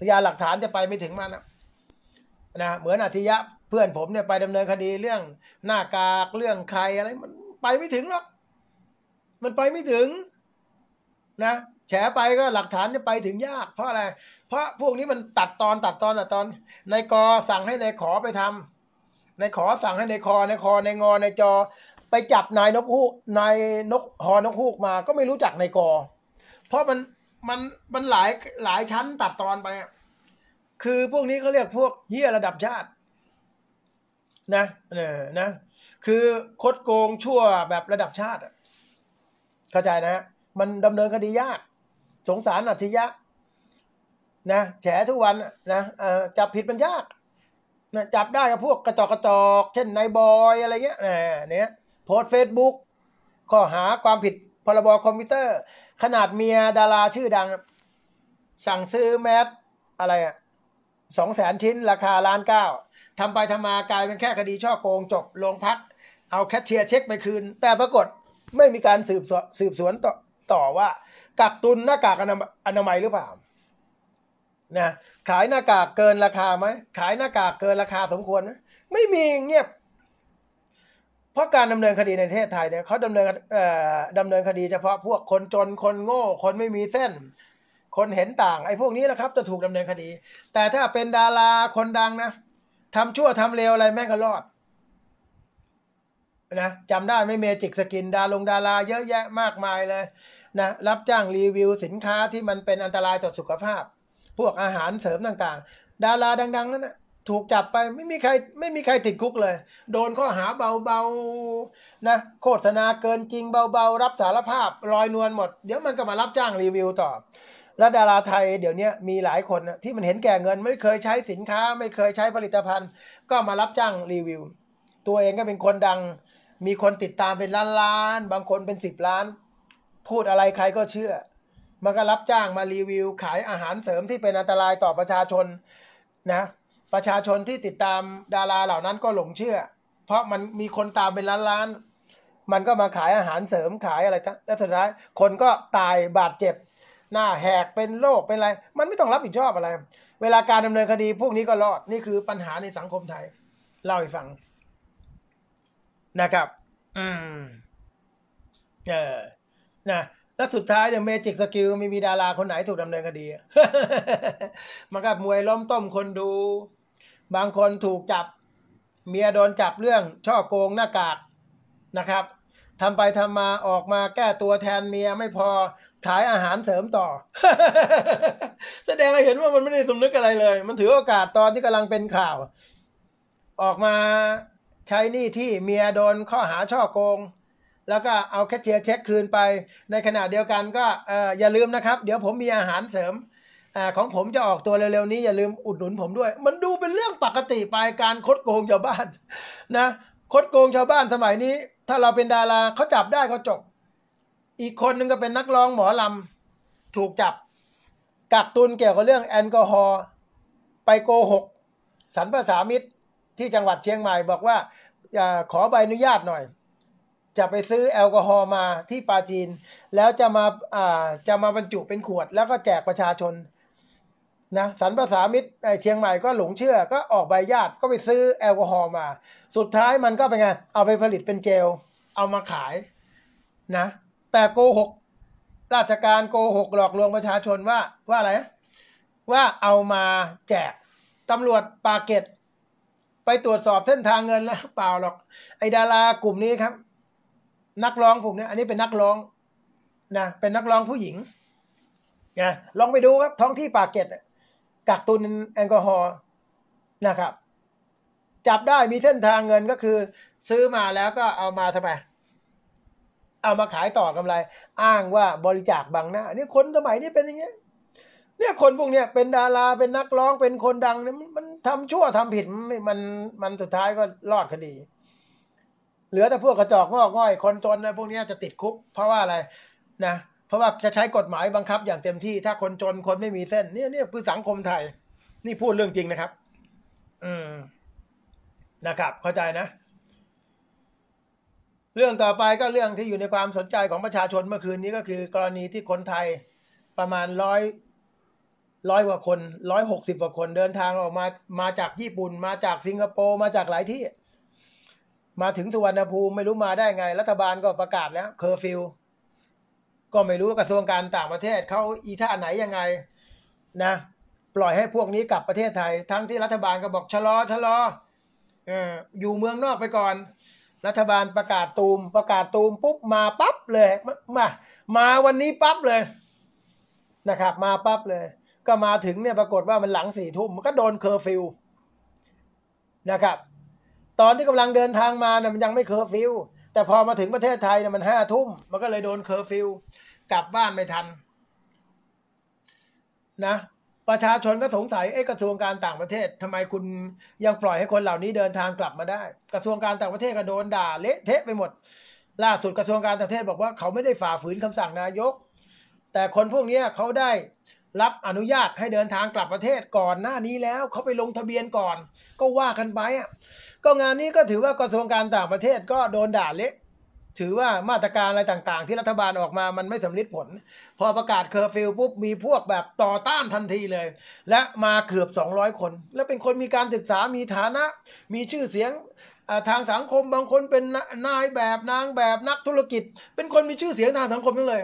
พยานหลักฐานจะไปไม่ถึงมันนะนะเหมือนอาชญะเพื่อนผมเนี่ยไปดำเนินคดีเรื่องหน้ากากเรื่องใครอะไร มันไปไม่ถึงหรอก มันไปไม่ถึง นะแฉไปก็หลักฐานจะไปถึงยาก เพราะอะไร เพราะพวกนี้มันตัดตอนตัดตอนตัดตอนนายกสั่งให้นายขอไปทำนายขอสั่งให้นายคอนายคอนายงอนายจอไปจับนายนกฮูกนายนกหอนกฮูกมา ก็ไม่รู้จักนายกเพราะมันมันมันหลายหลายชั้นตัดตอนไป คือพวกนี้เขาเรียกพวกเฮียระดับชาตินะเออนะ คือคดโกงชั่วแบบระดับชาติเข้าใจนะ มันดำเนินคดียาก สงสารอัจฉริยะ นะ แฉทุกวันนะจับผิดมันยาก นะ จับได้กับพวกกระจอกกระจอก เช่นนายบอยอะไรเงี้ยเนี่ยโพสเฟซบุ๊กข้อหาความผิด พรบคอมพิวเตอร์ ขนาดเมียดาราชื่อดัง สั่งซื้อแมสอะไรอ่ะสองแสนชิ้นราคาล้านเก้าทำไปทำมากลายเป็นแค่คดีช่อโกงจบโรงพักเอาแคชเชียร์เช็คไปคืน แต่ปรากฏไม่มีการสืบสวนสืบสวนต่อต่อว่ากักตุนหน้ากากอนามัยหรือเปล่านะขายหน้ากากเกินราคาไหมขายหน้ากากเกินราคาสมควรไหมไม่มีเงียบเพราะการดำเนินคดีในประเทศไทยเนี่ยเขาดำเนินดำเนินคดี เฉพาะพวกคนจนคนโง่ คนไม่มีเส้น คนเห็นต่างไอ้พวกนี้นะครับ จะถูกดำเนินคดี แต่ถ้าเป็นดาราคนดังนะทำชั่วทำเลวอะไรแม่งก็รอดนะจำได้ไม่เมจิกสกินดาลงดาราเยอะแยะมากมายเลยนะรับจ้างรีวิวสินค้าที่มันเป็นอันตรายต่อสุขภาพ พวกอาหารเสริมต่างๆ ดาราดัง ๆ นั่นนะถูกจับไปไม่มีใคร ไม่มีใครติดคุกเลย โดนข้อหาเบาๆนะโฆษณาเกินจริงเบาๆ รับสารภาพลอยนวลหมด เดี๋ยวมันก็มารับจ้างรีวิวต่อแล้วดาราไทยเดี๋ยวนี้มีหลายคนที่มันเห็นแก่เงิน ไม่เคยใช้สินค้าไม่เคยใช้ผลิตภัณฑ์ ก็มารับจ้างรีวิวตัวเองก็เป็นคนดัง มีคนติดตามเป็นล้านๆ บางคนเป็นสิบล้านพูดอะไรใครก็เชื่อ มันก็รับจ้างมารีวิว ขายอาหารเสริมที่เป็นอันตรายต่อประชาชนนะประชาชนที่ติดตามดาราเหล่านั้นก็หลงเชื่อ เพราะมันมีคนตามเป็นล้านๆมันก็มาขายอาหารเสริมขายอะไรแล้วสุดท้ายคนก็ตายบาดเจ็บหน้าแหกเป็นโรคเป็นอะไรมันไม่ต้องรับผิดชอบอะไร เวลาการดำเนินคดี พวกนี้ก็รอดนี่คือปัญหาในสังคมไทย เล่าให้ฟังนะครับ อืมเออนะ แล้วสุดท้ายเนี่ยเมจิกสกิลไม่มีดาราคนไหนถูกดำเนินคดีมันก็มวยล้มต้มคนดู บางคนถูกจับ เมียโดนจับเรื่องช่อโกงหน้ากากนะครับทำไปทำมาออกมาแก้ตัวแทนเมียไม่พอขายอาหารเสริมต่อ แสดงให้เห็นว่ามันไม่ได้สมนึกอะไรเลย มันถือโอกาสตอนที่กำลังเป็นข่าว ออกมาใช้หนี้ที่เมียโดนข้อหาช่อโกง แล้วก็เอาแคชเชียร์เช็คคืนไป ในขณะเดียวกันก็อย่าลืมนะครับ เดี๋ยวผมมีอาหารเสริมอของผมจะออกตัวเร็วๆนี้อย่าลืมอุดหนุนผมด้วย มันดูเป็นเรื่องปกติไปการคดโกงชาวบ้าน นะคดโกงชาวบ้านสมัยนี้ ถ้าเราเป็นดาราเขาจับได้เขาจบอีกคนนึงก็เป็นนักร้องหมอลำถูกจับ กักตุนเกี่ยวกับเรื่องแอลกอฮอล์ไปโกหกสรรพสามิตรที่จังหวัดเชียงใหม่ บอกว่าขอใบอนุญาตหน่อย จะไปซื้อแอลกอฮอล์มาที่ปาจีน แล้วจะมาจะมาบรรจุเป็นขวดแล้วก็แจกประชาชนนะสรรพสามิตรเชียงใหม่ก็หลงเชื่อ ก็ออกใบญาติก็ไปซื้อแอลกอฮอล์มา สุดท้ายมันก็เป็นไงเอาไปผลิตเป็นเจล เอามาขายนะแต่โกหก ราชการโกหกหลอกลวงประชาชนว่าว่าอะไร ว่าเอามาแจก ตำรวจปาเกตไปตรวจสอบเส้นทางเงินแล้วเปล่าหรอก ไอดารากลุ่มนี้ครับ นักร้องกลุ่มนี้อันนี้เป็นนักร้องนะเป็นนักร้องผู้หญิงนะลองไปดูครับท้องที่ปากเกตกักตุนแอลกอฮอล์นะครับ จับได้มีเส้นทางเงินก็คือซื้อมาแล้วก็เอามาทำไมเอามาขายต่อกำไร อ้างว่าบริจาคบังหน้า เนี่ยคนสมัยนี้เป็นอย่างเงี้ยเนี่ยคนพวกเนี้ยเป็นดาราเป็นนักร้องเป็นคนดังเนี่ยมันทำชั่วทำผิดมันมันสุดท้ายก็รอดคดี เหลือแต่พวกกระจอกงอกง่อยคนจนนะพวกนี้จะติดคุกเพราะว่าอะไรนะเพราะว่าจะใช้กฎหมายบังคับอย่างเต็มที่ถ้าคนจนคนไม่มีเส้น เนี่ยเนี่ยคือสังคมไทย นี่พูดเรื่องจริงนะครับ อืมนะครับ เข้าใจนะเรื่องต่อไปก็เรื่องที่อยู่ในความสนใจของประชาชนเมื่อคืนนี้ก็คือกรณีที่คนไทยประมาณร้อยร้อยกว่าคนร้อยหกสิบกว่าคนเดินทางออกมามาจากญี่ปุ่น มาจากสิงคโปร์ มาจากหลายที่ มาถึงสุวรรณภูมิไม่รู้มาได้ไง รัฐบาลก็ประกาศแล้วเคอร์ฟิวก็ไม่รู้กระทรวงการต่างประเทศเขาอีท่าไหนยังไง นะ ปล่อยให้พวกนี้กลับประเทศไทย ทั้งที่รัฐบาลก็บอกชะลอชะลออยู่เมืองนอกไปก่อนรัฐบาลประกาศตูมประกาศตูมปุ๊บมาปั๊บเลยมามาวันนี้ปั๊บเลย นะครับ มาปั๊บเลย ก็มาถึงเนี่ยปรากฏว่ามันหลังสี่ทุ่มมันก็โดนเคอร์ฟิวนะครับ ตอนที่กำลังเดินทางมาเนี่ยมันยังไม่เคอร์ฟิวแต่พอมาถึงประเทศไทยเนี่ยมันห้าทุ่มมันก็เลยโดนเคอร์ฟิวกลับบ้านไม่ทัน นะประชาชนก็สงสัยเอ๊ะกระทรวงการต่างประเทศ ทำไมคุณยังปล่อยให้คนเหล่านี้เดินทางกลับมาได้ กระทรวงการต่างประเทศก็โดนด่าเละเทะไปหมด ล่าสุดกระทรวงการต่างประเทศบอกว่าเขาไม่ได้ฝ่าฝืนคำสั่งนายก แต่คนพวกนี้เขาได้รับอนุญาตให้เดินทางกลับประเทศก่อนหน้านี้แล้ว เขาไปลงทะเบียนก่อนก็ว่ากันไปอ่ะก็งานนี้ก็ถือว่ากระทรวงการต่างประเทศก็โดนด่าเละถือว่ามาตรการอะไรต่างๆ ที่รัฐบาลออกมามันไม่สำลิดผล พอประกาศเคอร์ฟิลปุ๊บ มีพวกแบบต่อต้านทันทีเลย และมาเกือบ 200 คน และเป็นคนมีการศึกษา มีฐานะ มีชื่อเสียงทางสังคม บางคนเป็นนายแบบ นาง แบบ นักธุรกิจ เป็นคนมีชื่อเสียงทางสังคมทั้งเลย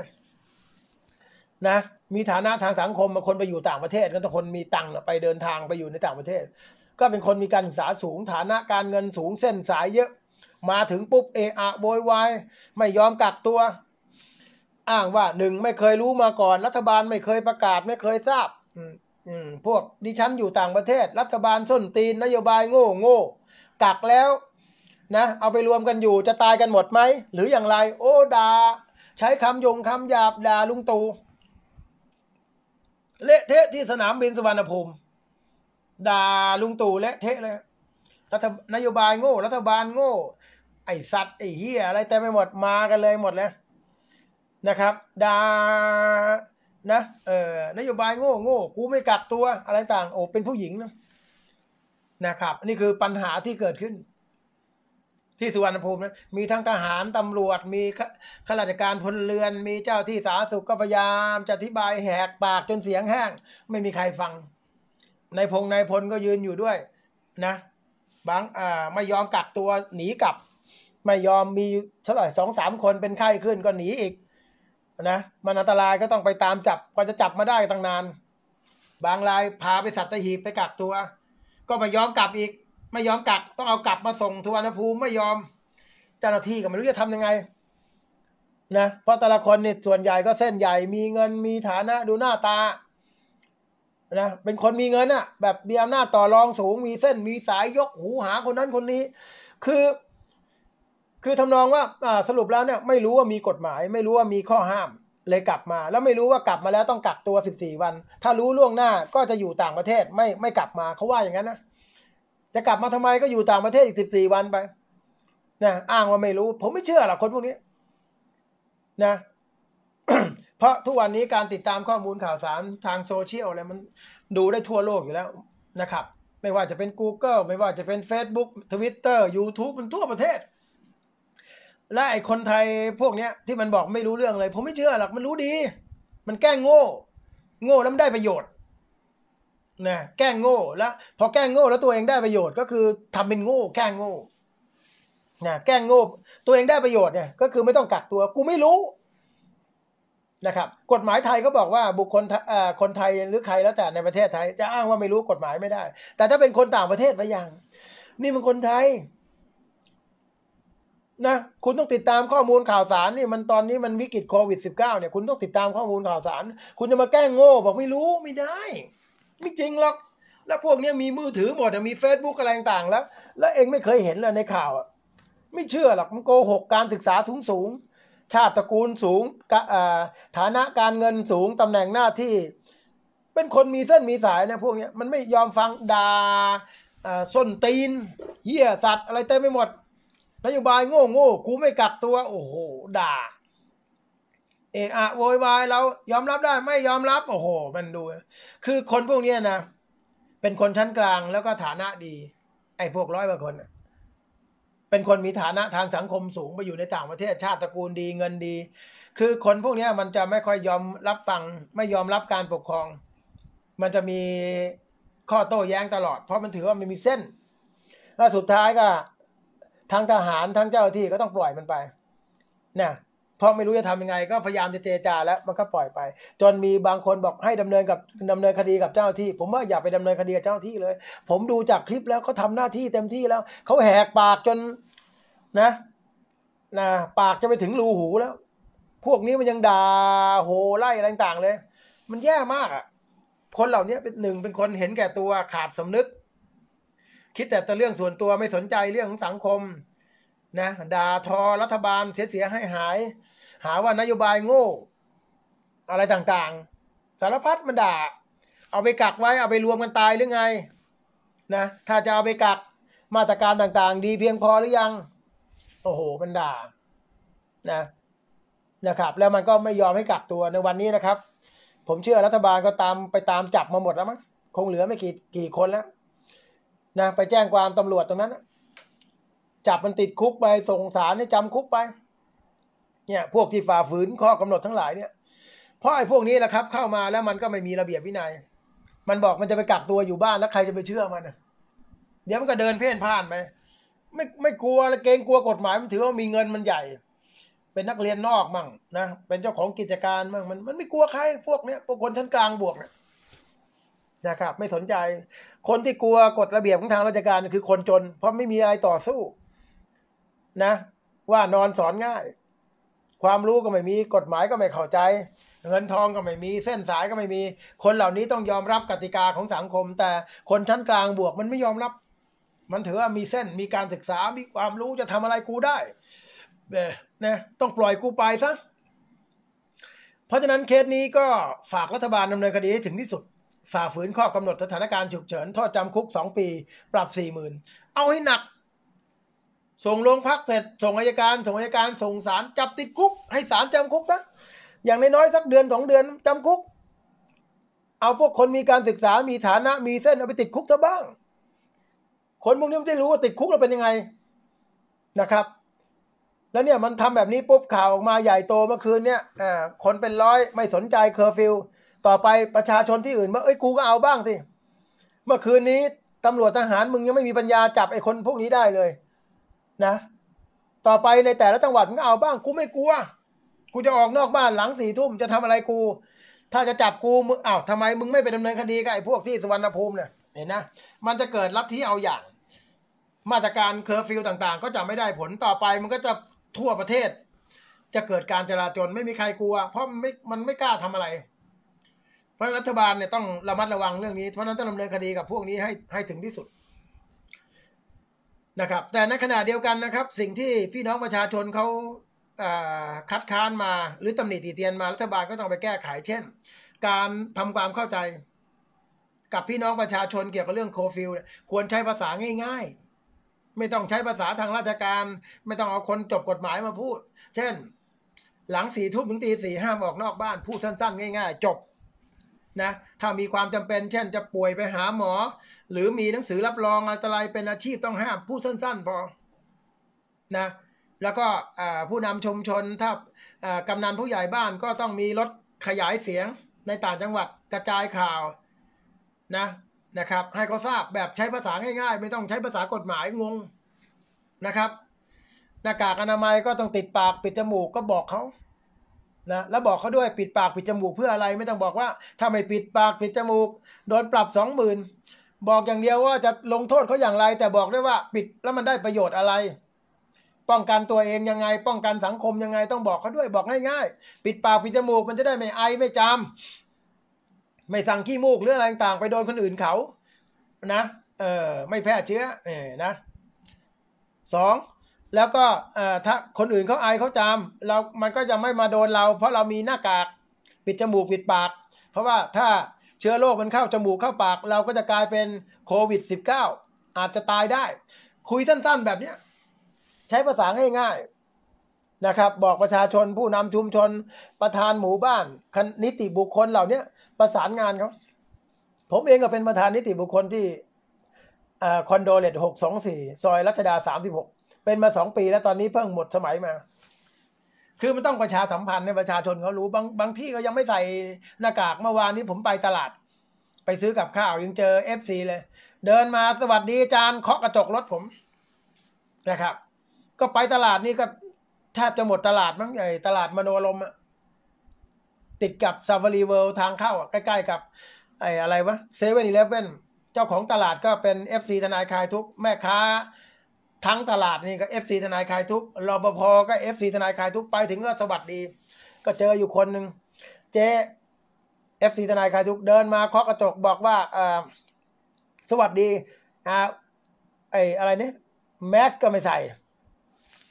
นะ มีฐานะทางสังคมบางคนไปอยู่ต่างประเทศ ก็ต้องคนมีตังค์ไปเดินทางไปอยู่ในต่างประเทศ ก็เป็นคนมีการศึกษาสูง ฐานะการเงินสูง เส้นสายเยอะมาถึงปุ๊บเออะโวยวายไม่ยอมกักตัวอ้างว่า หนึ่งไม่เคยรู้มาก่อน รัฐบาลไม่เคยประกาศ ไม่เคยทราบพวก ดิฉันอยู่ต่างประเทศรัฐบาลส้นตีน นโยบายโง่โง่กักแล้วนะเอาไปรวมกันอยู่ จะตายกันหมดไหม หรืออย่างไร โอ้ดา ใช้คำยงคำหยาบด่าลุงตู เละเทะที่สนามบินสุวรรณภูมิด่าลุงตู่เละเทะเลย รัฐนโยบายโง่ รัฐบาลโง่ไอสัตว์ ไอเฮียอะไรแต่ไปหมดมากันเลยหมดเลยนะครับดานะเอ่อนโยบายโง่โง่กูไม่กักตัว อะไรต่าง โอ้เป็นผู้หญิงนะนะครับ นี่คือปัญหาที่เกิดขึ้น ที่สุวรรณภูมินะ มีทั้งทหารตำรวจมีข้าราชการพลเรือน มีเจ้าที่สาธารณสุขก็พยายาม จะอธิบายแหกปากจนเสียงแห้ง ไม่มีใครฟังนายพงนายพลก็ยืนอยู่ด้วย นะบางอ่า ไม่ยอมกักตัวหนีกลับไม่ยอมมีเท่าไหร่สองสามคนเป็นไข้ขึ้นก็หนีอีก นะมันอันตรายก็ต้องไปตามจับกว่าจะจับมาได้ตั้งนาน บางรายพาไปสัตหีบไปกักตัว ก็ไม่ยอมกลับอีก ไม่ยอมกักต้องเอากลับมาส่งทวนภูมิไม่ยอม เจ้าหน้าที่ก็ไม่รู้จะทำยังไงนะเพราะแต่ละคนเนี่ยส่วนใหญ่ก็เส้นใหญ่ มีเงินมีฐานะดูหน้าตา นะเป็นคนมีเงินอะแบบมีอำนาจต่อรองสูง มีเส้นมีสายยกหูหาคนนั้นคนนี้ คือคือทำนองว่าสรุปแล้วเนี่ย ไม่รู้ว่ามีกฎหมาย ไม่รู้ว่ามีข้อห้าม เลยกลับมา แล้วไม่รู้ว่ากลับมาแล้วต้องกักตัว14 วัน ถ้ารู้ล่วงหน้าก็จะอยู่ต่างประเทศไม่ไม่กลับมาเขาว่าอย่างนั้นนะจะกลับมาทำไมก็อยู่ต่างประเทศอีก 14วันไปนะอ้างว่าไม่รู้ ผมไม่เชื่อหรอกคนพวกนี้นะ เพราะทุกวันนี้การติดตามข้อมูลข่าวสารทางโซเชียลอะไรมัน ดูได้ทั่วโลกอยู่แล้วนะครับ ไม่ว่าจะเป็น Google ไม่ว่าจะเป็น Facebook Twitter YouTube มันทั่วประเทศและไอคนไทยพวกเนี้ยที่มันบอกไม่รู้เรื่องเลยผมไม่เชื่อหรอกมันรู้ดี มันแกล้งโง่ โง่แล้วมันได้ประโยชน์นะแกล้งโง่แล้ว พอแกล้งโง่แล้วตัวเองได้ประโยชน์ก็คือ ทำเป็นโง่แกล้งโง่นะแกล้งโง่ตัวเองได้ประโยชน์เนี่ย ก็คือไม่ต้องกักตัว กูไม่รู้นะครับ กฎหมายไทยก็บอกว่า บุคคลคนไทยหรือใครแล้วแต่ในประเทศไทย จะอ้างว่าไม่รู้กฎหมายไม่ได้ แต่ถ้าเป็นคนต่างประเทศไปยัง นี่มันคนไทยนะคุณต้องติดตามข้อมูลข่าวสารนี่มันตอนนี้มันวิกฤตโควิด -19 เนี่ยคุณต้องติดตามข้อมูลข่าวสาร คุณจะมาแกล้งโง่บอกไม่รู้ไม่ได้ ไม่จริงหรอก แล้วพวกนี้มีมือถือหมดมี Facebook อะไรต่างๆแล้ว แล้วเองไม่เคยเห็นเลยในข่าวไม่เชื่อหรอกมันโกหกการศึกษาสูงสูงชาติตระกูลสูงฐานะการเงินสูงตำแหน่งหน้าที่ เป็นคนมีเส้นมีสายนะพวกนี้มันไม่ยอมฟังดา่าส้นตีนเหี้ยสัตว์อะไรเต็มไปหมดนโยบายโง่โง่กูไม่กักตัว โอ้โห ด่า เอะอะโวยวายเรายอมรับได้ ไม่ยอมรับ โอ้โห มันดูคือคนพวกนี้นะเป็นคนชั้นกลางแล้วก็ฐานะดี ไอ้พวกร้อยกว่าคนเป็นคนมีฐานะทางสังคมสูงไปอยู่ในต่างประเทศชาติตระกูลดีเงินดี คือคนพวกนี้มันจะไม่ค่อยยอมรับฟัง ไม่ยอมรับการปกครอง มันจะมีข้อโต้แย้งตลอด เพราะมันถือว่ามันมีเส้น แล้วสุดท้ายก็ทั้งทหารทั้งเจ้าที่ก็ต้องปล่อยมันไปนะเพราะไม่รู้จะทำยังไง ก็พยายามจะเจรจาแล้วมันก็ปล่อยไป จนมีบางคนบอกให้ดำเนินกับดำเนินคดีกับเจ้าที่ ผมว่าอย่าไปดำเนินคดีกับเจ้าที่เลย ผมดูจากคลิปแล้วเขาทาหน้าที่เต็มที่แล้วเขาแหกปากจนนะ นะปากจะไปถึงรูหูแล้ว พวกนี้มันยังด่าโหไล่อะไรต่างๆเลย มันแย่มากอ่ะคนเหล่านี้เป็นหนึ่งเป็นคนเห็นแก่ตัวขาดสำนึกคิดแต่แต่เรื่องส่วนตัวไม่สนใจเรื่องของสังคมนะด่าทอรัฐบาลเสียเสียให้หาย หาว่านโยบายโง่ อะไรต่าง ๆสารพัดมันด่าเอาไปกักไว้เอาไปรวมกันตาย หรือไงนะถ้าจะเอาไปกักมาตรการต่างๆ ดีเพียงพอหรือยังโอ้โหมันด่านะนะครับ แล้วมันก็ไม่ยอมให้กักตัวในวันนี้นะครับ ผมเชื่อรัฐบาลก็ตามไปตามจับมาหมดแล้วมั้งคงเหลือไม่กี่กี่คนแล้วนะไปแจ้งความตำรวจตรงนั้นจับมันติดคุกไปส่งสารให้จำคุกไป เนี่ย พวกที่ฝ่าฝืนข้อกำหนดทั้งหลายเนี่ยเพราะไอ้พวกนี้แหละครับ เข้ามาแล้วมันก็ไม่มีระเบียบวินัย มันบอกมันจะไปกักตัวอยู่บ้านแล้วใครจะไปเชื่อมันเดี๋ยวมันก็เดินเพ่นพ่านไปไม่ไม่กลัวเกรงกลัวกฎหมายมันถือว่ามีเงินมันใหญ่ เป็นนักเรียนนอกมั่งนะเป็นเจ้าของกิจการ มั่งมันมันไม่กลัวใครพวกเนี้ยพวกคนชั้นกลางบวกเนี่ยนะครับไม่สนใจคนที่กลัวกฎระเบียบของทางราชการคือคนจน เพราะไม่มีอะไรต่อสู้ นะ ว่านอนสอนง่าย ความรู้ก็ไม่มีกฎหมายก็ไม่เข้าใจ เงินทองก็ไม่มีเส้นสายก็ไม่มี คนเหล่านี้ต้องยอมรับกติกาของสังคม แต่คนชั้นกลางบวกมันไม่ยอมรับ มันถือว่ามีเส้นมีการศึกษามีความรู้จะทำอะไรกูได้เนะต้องปล่อยกูไปซะเพราะฉะนั้นเคสนี้ก็ฝากรัฐบาลดำเนินคดีให้ถึงที่สุดฝ่าฝืนข้อกำหนดสถานการณ์ฉุกเฉินโทษจำคุกสองปีปรับสี่หมื่นเอาให้หนัก ส่งโรงพักเสร็จ ส่งอายการส่งอายการส่งศาลจับติดคุก ให้ศาลจำคุกซะอย่างน้อยๆสักเดือนสองเดือนจำคุก เอาพวกคนมีการศึกษามีฐานะ มีเส้น เอาไปติดคุกซะบ้าง คนพวกนี้ไม่ได้รู้ว่าติดคุกเราเป็นยังไงนะครับ แล้วเนี่ยมันทำแบบนี้ปุ๊บข่าวออกมาใหญ่โตเมื่อคืนเนี่ยคนเป็นร้อยไม่สนใจเคอร์ฟิวต่อไปประชาชนที่อื่นว่าเอ้ยกูก็เอาบ้างสิเมื่อคืนนี้ตำรวจทหารมึงยังไม่มีปัญญาจับไอ้คนพวกนี้ได้เลย นะ ต่อไปในแต่ละจังหวัดมึงเอาบ้างกูไม่กลัวกูจะออกนอกบ้านหลังสี่ทุ่ม จะทำอะไรกู ถ้าจะจับกูมึงอ้าวทำไมมึงไม่ไปดำเนินคดีกับไอ้พวกที่สุวรรณภูมิเนี่ยเห็นนะ มันจะเกิดรับที่เอาอย่าง มาตรการเคอร์ฟิวต่าง ๆ ก็จะไม่ได้ผล ต่อไปมันก็จะทั่วประเทศ จะเกิดการจราจรไม่มีใครกลัวเพราะมันไม่มันไม่กล้าทำอะไรเพราะรัฐบาลเนี่ยต้องระมัดระวังเรื่องนี้เพราะนั้นต้องดำเนินคดีกับพวกนี้ ให้ให้ถึงที่สุดนะครับ แต่ในขณะเดียวกันนะครับ สิ่งที่พี่น้องประชาชนเขาคัดค้านมาหรือตำหนิติเตียนมารัฐบาลก็ต้องไปแก้ไข เช่น การทำความเข้าใจ กับพี่น้องประชาชนเกี่ยวกับเรื่องโคฟิลควรใช้ภาษาง่าย ๆ ไม่ต้องใช้ภาษาทางราชการ ไม่ต้องเอาคนจบกฎหมายมาพูด เช่น หลังสี่ทุ่มถึงตีสี่ห้ามออกนอกบ้านพูดสั้น ๆ ง่ายๆ จบนะถ้ามีความจำเป็นเช่น จะป่วยไปหาหมอ หรือมีหนังสือรับรองอะไรเป็นอาชีพต้องห้ามพูดสั้น ๆ พอนะแล้วก็ผู้นำชุมชนถ้ากำนันผู้ใหญ่บ้านก็ต้องมีรถขยายเสียงในต่างจังหวัดกระจายข่าวนะนะครับ ให้เขาทราบแบบใช้ภาษาง่าย ๆ ไม่ต้องใช้ภาษากฎหมายงงนะครับ หน้ากากอนามัยก็ต้องติดปากปิดจมูกก็บอกเขานะแล้วบอกเขาด้วยปิดปากปิดจมูกเพื่ออะไร ไม่ต้องบอกว่าถ้าไม่ปิดปากปิดจมูกโดนปรับสองหมื่นบอกอย่างเดียวว่าจะลงโทษเขาอย่างไรแต่บอกด้วยว่า ปิดแล้วมันได้ประโยชน์อะไร ป้องกันตัวเองยังไง ป้องกันสังคมยังไงต้องบอกเขาด้วยบอกง่ายๆปิดปากปิดจมูกมันจะได้ไม่ไอไม่จามไม่สั่งขี้มูกหรืออะไรต่างไปโดนคนอื่นเขานะเออไม่แพร่เชื้อเนี่ยนะสองแล้วก็ถ้าคนอื่นเขาไอเขาจาม เรา มันก็จะไม่มาโดนเรา เพราะเรามีหน้ากาก ปิดจมูกปิดปาก เพราะว่า ถ้าเชื้อโรคมันเข้าจมูกเข้าปาก เราก็จะกลายเป็นโควิด -19 อาจจะตายได้ คุยสั้นๆแบบนี้ใช้ภาษาง่าย ๆนะครับ บอกประชาชนผู้นำชุมชน ประธานหมู่บ้าน นิติบุคคลเหล่านี้ประสานงานเขาผมเองก็เป็นประธานนิติบุคคลที่คอนโดเลตหกสองสี่ซอยรัชดาสามสิบหกเป็นมาสองปีแล้วตอนนี้เพิ่งหมดสมัยมา คือมันต้องประชาสัมพันธ์ในประชาชนเขารู้บางบางที่ก็ยังไม่ใส่หน้ากากเมื่อวานนี้ผมไปตลาด ไปซื้อกับข้าว ยังเจอเอฟซีเลย เดินมาสวัสดีอาจารย์เคาะกระจกรถผมนะครับ ก็ไปตลาดนี่ก็ แทบจะหมดตลาดมั้งใหญ่ ตลาดมโนลมอะติดกับซาฟารีเวิลด์ทางเข้า ใกล้ ๆกับ ไอ้อะไรวะเซเว่นอีเลฟเว่นเจ้าของตลาดก็เป็นเอฟซีทนายคลายทุกแม่ค้าทั้งตลาดนี่ ก็เอฟซีทนายคลายทุก รปภก็เอฟซีทนายคลายทุกไปถึงก็สวัสดี ก็เจออยู่คนหนึ่ง เจ๊เอฟซีทนายคลายทุกเดินมาเคาะกระจกบอกว่าออสวัสดีอาไออะไรเนี่แมสก็ไม่ใส่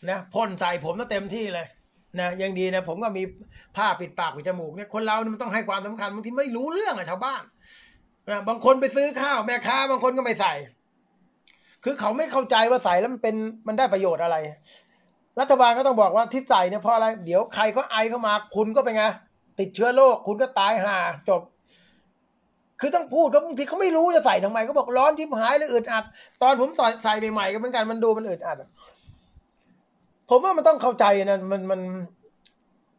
นะพ่นใส่ผมเต็มที่เลยนะยังดีนะ ผมก็มีผ้าปิดปากปิดจมูกเนี่ยคนเรามันต้องให้ความสำคัญบางทีไม่รู้เรื่องอะชาวบ้านนะบางคนไปซื้อข้าวแม่ค้าบางคนก็ไม่ใส่คือเขาไม่เข้าใจว่าใส่แล้วมันเป็นมันได้ประโยชน์อะไร รัฐบาลก็ต้องบอกว่าที่ใส่เนี่ยเพราะอะไร เดี๋ยวใครก็ไอเข้ามาคุณก็เป็นไงติดเชื้อโรคคุณก็ตายห่าจบ คือต้องพูดก็บางทีเขาไม่รู้จะใส่ทำไมก็บอกร้อนทิพหายเลยอึดอัดตอนผมใส่ใส่ใหม่ๆก็เหมือนกันมันดูมันอึดอัดผมว่ามันต้องเข้าใจนะมันมัน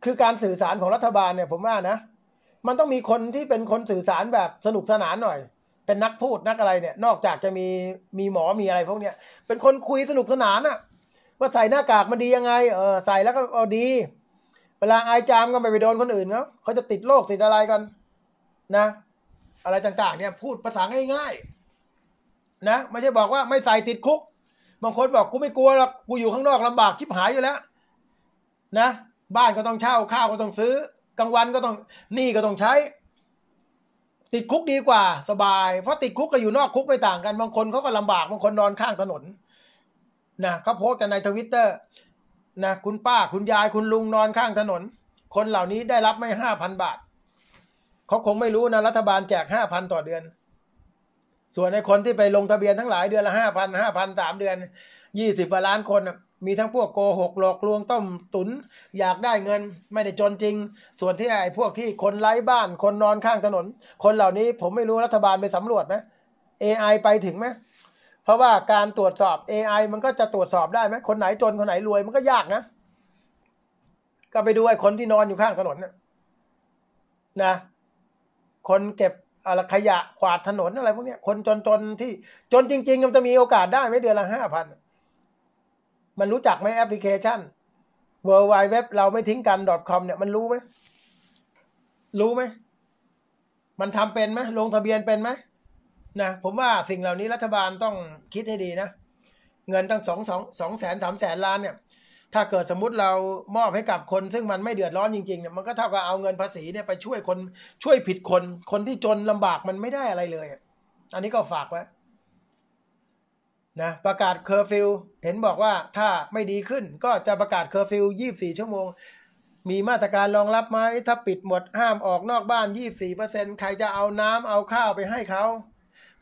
คือการสื่อสารของรัฐบาลเนี่ย ผมว่านะมันต้องมีคนที่เป็นคนสื่อสารแบบสนุกสนานหน่อยเป็นนักพูดนักอะไรเนี่ย นอกจากจะมีมีหมอมีอะไร พวกเนี้ยเป็นคนคุยสนุกสนานอะว่าใส่หน้ากากมันดียังไง เออใส่แล้วก็เอาดี เวลาไอจามก็ไม่ไปโดนคนอื่นเขาเขาจะติดโรคติดอะไรกันนะอะไรต่างๆ เนี่ย พูดภาษาง่ายๆนะไม่ใช่บอกว่าไม่ใส่ติดคุกบางคนบอกกูไม่กลัวหรอกกูอยู่ข้างนอกลำบากชิบหายอยู่แล้วนะบ้านก็ต้องเช่าข้าวก็ต้องซื้อกลางวันก็ต้องหนี้ก็ต้องใช้ติดคุกดีกว่า สบาย เพราะติดคุกกับอยู่นอกคุกไม่ต่างกันบางคนเขาก็ลำบากบางคนนอนข้างถนนนะเขาโพสต์กันในทวิตเตอร์นะคุณป้า คุณยายคุณลุงนอนข้างถนน คนเหล่านี้ได้รับไม่ห้าพันบาท เขาคงไม่รู้นะ รัฐบาลแจกห้าพันต่อเดือน ส่วนในคนที่ไปลงทะเบียนทั้งหลายเดือนละห้าพันห้าพันสามเดือนยี่สิบล้านคนมีทั้งพวกโกหกหลอกลวงต้มตุน อยากได้เงินไม่ได้จนจริง ส่วนที่ไอ้พวกที่คนไร้บ้านคนนอนข้างถนน คนเหล่านี้ผมไม่รู้รัฐบาลไปสำรวจไหม AI ไปถึงไหมเพราะว่าการตรวจสอบ AI มันก็จะตรวจสอบได้ไหมคนไหนจนคนไหนรวยมันก็ยากนะก็ไปดูไอ้คนที่นอนอยู่ข้างถนนนะคนเก็บอะไรขยะขวาดถนนอะไรพวกนี้คนจนๆที่จนจริงๆมันจะมีโอกาสได้ไหมเดือนละห้าพันมันรู้จักไหมแอปพลิเคชัน w w w เราไม่ทิ้งกัน .com เนี่ย มันรู้ไหม รู้ไหม มันทำเป็นไหมลงทะเบียนเป็นไหมนะผมว่าสิ่งเหล่านี้รัฐบาลต้องคิดให้ดีนะ เงินตั้งสองสองสองแสนสามแสนล้านเนี่ย ถ้าเกิดสมมติเรามอบให้กับคน ซึ่งมันไม่เดือดร้อนจริงๆเนี่ยมันก็เท่ากับเอาเงินภาษีเนี่ยไปช่วยคนช่วยผิดคน คนที่จนลำบากมันไม่ได้อะไรเลยอันนี้ก็ฝากไว้นะประกาศเคอร์ฟิวเห็นบอกว่าถ้าไม่ดีขึ้นก็จะประกาศเคอร์ฟิวี่ชั่วโมง มีมาตรการรองรับไหมถ้าปิดหมดห้ามออกนอกบ้านยีี่่สเเปอร์ซ็นใครจะเอาน้ำเอาข้าวไปให้เขา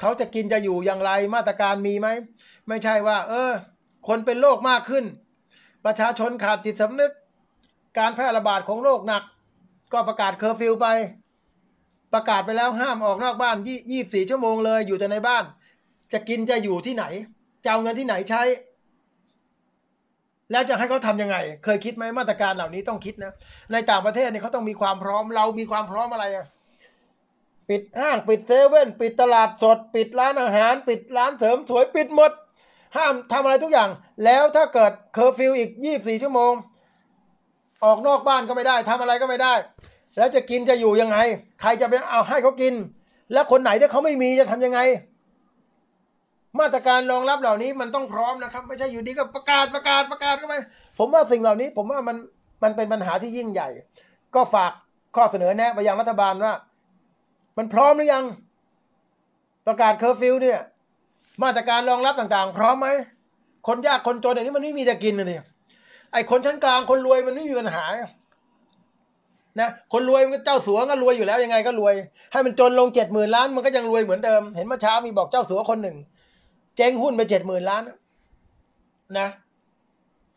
เขาจะกินจะอยู่อย่างไรมาตรการมีไหม ไม่ใช่ว่า เออ คนเป็นโรคมากขึ้น ประชาชนขาดจิตสำนึก การแพร่ระบาดของโรคหนัก ก็ประกาศเคอร์ฟิวไป ประกาศไปแล้วห้ามออกนอกบ้านยี่สี่ชั่วโมงเลย อยู่แต่ในบ้าน จะกินจะอยู่ที่ไหนจะเอาเงินที่ไหนใช้ แล้วจะให้เขาทำยังไง เคยคิดไหมมาตรการเหล่านี้ต้องคิดนะในต่างประเทศเนี่ยเขาต้องมีความพร้อม เรามีความพร้อมอะไรอะปิดห้าง ปิดเซเว่นปิดตลาดสด ปิดร้านอาหาร ปิดร้านเสริมสวยปิดหมด ห้ามทำอะไรทุกอย่าง แล้วถ้าเกิดเคอร์ฟิวอีกยี่บสี่ชั่วโมง ออกนอกบ้านก็ไม่ได้ทำอะไรก็ไม่ได้ แล้วจะกินจะอยู่ยังไง ใครจะไปเอาให้เขากิน แล้วคนไหนที่เขาไม่มีจะทำยังไงมาตรการรองรับเหล่านี้มันต้องพร้อมนะครับ ไม่ใช่อยู่ดีก็ประกาศประกาศประกาศเข้าไปผมว่าสิ่งเหล่านี้ ผมว่ามันมันเป็นปัญหาที่ยิ่งใหญ่ ก็ฝากข้อเสนอแนะ ไปยังรัฐบาลว่า มันพร้อมหรือยัง ประกาศเคอร์ฟิวเนี่ยมาตรการรองรับต่าง ๆพร้อมไหมคนยากคนจนอย่างนี้มันไม่มีจะกินเลยไอ้คนชั้นกลางคนรวยมันไม่มีปัญหานะ คนรวย มันก็เจ้าสัวก็รวยอยู่แล้วยังไง ก็รวย ให้มันจนลงเจ็ดหมื่นล้าน มันก็ยังรวยเหมือนเดิมเห็นเมื่อเช้ามีบอกเจ้าสัวคนหนึ่งจ๊งหุ้นไปเจ็ดหมื่นล้านนะ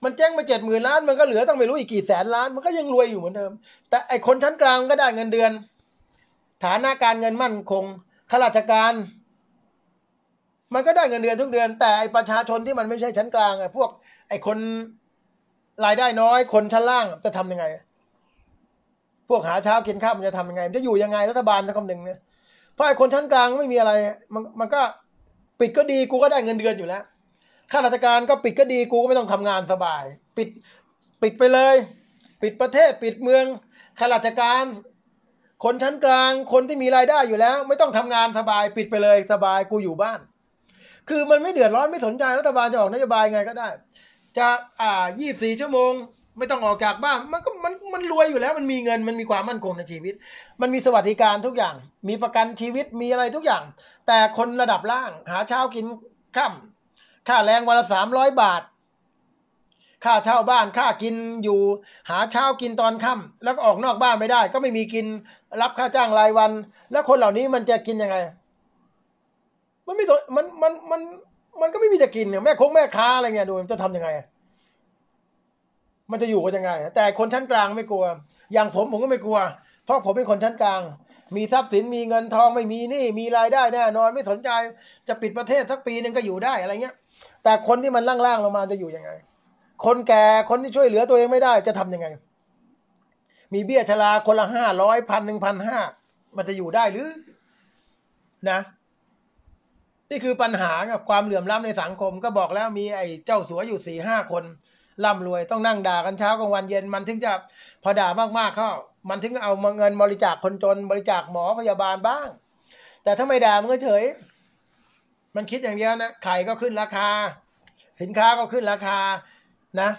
มันแจ้งไปเจ็ดหมื่นล้าน มันก็เหลือต้องไม่รู้อีกกี่แสนล้านมันก็ยังรวยอยู่เหมือนเดิม แต่ไอคนชั้นกลางก็ได้เงินเดือน ฐานะการเงินมั่นคงข้าราชการ มันก็ได้เงินเดือนทุกเดือน แต่ไอประชาชนที่มันไม่ใช่ชั้นกลางไอพวกไอคนรายได้น้อยคนชั้นล่างจะทํำยังไง พวกหาเช้ากินข้าวมันจะทำยังไงมันจะอยู่ยังไงรัฐบาลนะคำหนึ่งเนี่ยเพราะไอคนชั้นกลางไม่มีอะไร มันมันก็ปิดก็ดีกูก็ได้เงินเดือนอยู่แล้วข้าราชการก็ปิดก็ดีกูก็ไม่ต้องทำงานสบาย ปิดปิดไปเลย ปิดประเทศปิดเมืองข้าราชการคนชั้นกลางคนที่มีรายได้อยู่แล้วไม่ต้องทำงานสบาย ปิดไปเลยสบายกูอยู่บ้าน คือมันไม่เดือดร้อนไม่สนใจรัฐบาลจะออกนโยบายไงก็ได้ จะอ่า 24 ชั่วโมงไม่ต้องออกจากบ้านมันก็มันมันรวยอยู่แล้ว มันมีเงินมันมีความมั่นคงในชีวิต มันมีสวัสดิการทุกอย่าง มีประกันชีวิตมีอะไรทุกอย่าง แต่คนระดับล่าง หาเช้ากินค่ำค่าแรงวันละสามร้อยบาท ค่าเช่าบ้าน ค่ากินอยู่ หาเช้ากินตอนค่ำแล้วก็ออกนอกบ้านไม่ได้ ก็ไม่มีกิน รับค่าจ้างรายวัน แล้วคนเหล่านี้มันจะกินยังไง มันไม่สนมันมันมันมันก็ไม่มีจะกินเนี่ยแม่คงแม่ค้าอะไรเงี้ยดูจะทํำยังไงมันจะอยู่กันยังไง แต่คนชั้นกลางไม่กลัว อย่างผมผมก็ไม่กลัว เพราะผมเป็นคนชั้นกลาง มีทรัพย์สินมีเงินทองไม่มีนี่มีรายได้แน่นอนไม่สนใจ จะปิดประเทศสักปีหนึ่งก็อยู่ได้อะไรเงี้ยแต่คนที่มันล่างๆลงมาจะอยู่ยังไง คนแก่คนที่ช่วยเหลือตัวเองไม่ได้ จะทํำยังไง มีเบี้ยชราคนละห้าร้อยพันหนึ่งพันห้ามันจะอยู่ได้หรือนะนี่คือปัญหากับความเหลื่อมล้ำในสังคม ก็บอกแล้วมีไอ้เจ้าสัวอยู่สี่ห้าคนร่ำรวย ต้องนั่งด่ากันเช้ากลางวันเย็นมันถึงจะพอด่ามากๆเข้า มันถึงเอาเงินบริจาคคนจนบริจาคหมอพยาบาลบ้าง แต่ถ้าไม่ด่ามันก็เฉยมันคิดอย่างเดียวนะไข่ก็ขึ้นราคา สินค้าก็ขึ้นราคานะ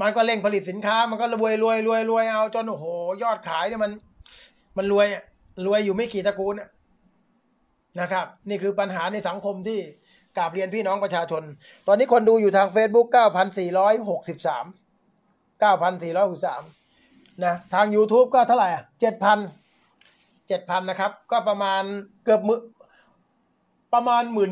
มันก็เร่งผลิตสินค้ามันก็รวยรวยรวยรวยเอาจนโอ้โหยอดขายเนี่ยมัน มันรวยรวยอยู่ไม่กี่ตระกูลนะครับ นี่คือปัญหาในสังคมที่กราบเรียนพี่น้องประชาชน ตอนนี้คนดูอยู่ทาง Facebook 9,463 9,463 นะ ทาง YouTube ก็เท่าไหร่อ่ะ7,000 7,000 นะครับ ก็ประมาณเกือบมือประมาณ 17,000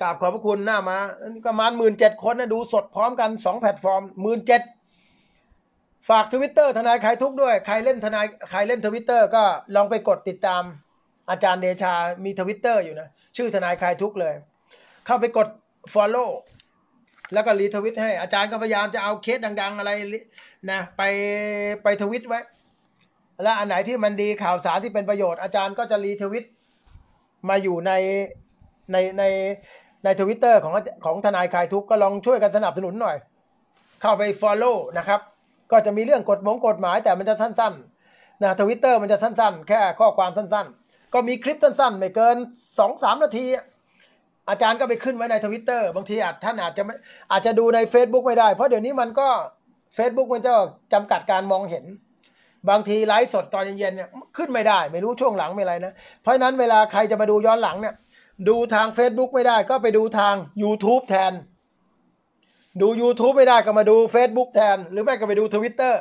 กราบขอบพระคุณหน้ามา ประมาณ 17,000 คนนะดูสดพร้อมกัน 2 แพลตฟอร์ม 17,000ฝากทวิตเตอร์ทนายใครทุกด้วย ใครเล่นทนายใครเล่นทวิตเตอร์ก็ลองไปกดติดตามอาจารย์เดชามีทวิตเตอร์อยู่นะ ชื่อทนายคลายทุกเลย เข้าไปกด Follow แล้วก็รีทวิตให้ อาจารย์ก็พยายามจะเอาเคสดังๆ อะไรนะ ไปไปทวิตไว้ แล้วอันไหนที่มันดีข่าวสารที่เป็นประโยชน์ อาจารย์ก็จะรีทวิตมาอยู่ในในในในทวิตเตอร์ของของทนายคลายทุก ก็ลองช่วยกันสนับสนุนหน่อย เข้าไป Follow นะครับ ก็จะมีเรื่องกฎมงกฎหมายแต่มันจะสั้นๆ นะทวิตเตอร์มันจะสั้น ๆ แค่ข้อความสั้น ๆก็มีคลิปสั้นๆ ไม่เกินสองสามนาทีอาจารย์ก็ไปขึ้นไว้ในทวิตเตอร์บางทีอาจท่านอาจจะไม่อาจจะดูใน Facebook ไม่ได้เพราะเดี๋ยวนี้มันก็ Facebook มันจะจำกัดการมองเห็น บางทีไลฟ์สดตอนเย็นๆเนี่ยขึ้นไม่ได้ ไม่รู้ช่วงหลังไม่ไรนะเพราะนั้นเวลาใครจะมาดูย้อนหลังเนี่ยดูทาง Facebook ไม่ได้ก็ไปดูทาง YouTube แทน ดู YouTube ไม่ได้ก็มาดู Facebook แทน หรือไม่ก็ไปดู Twitter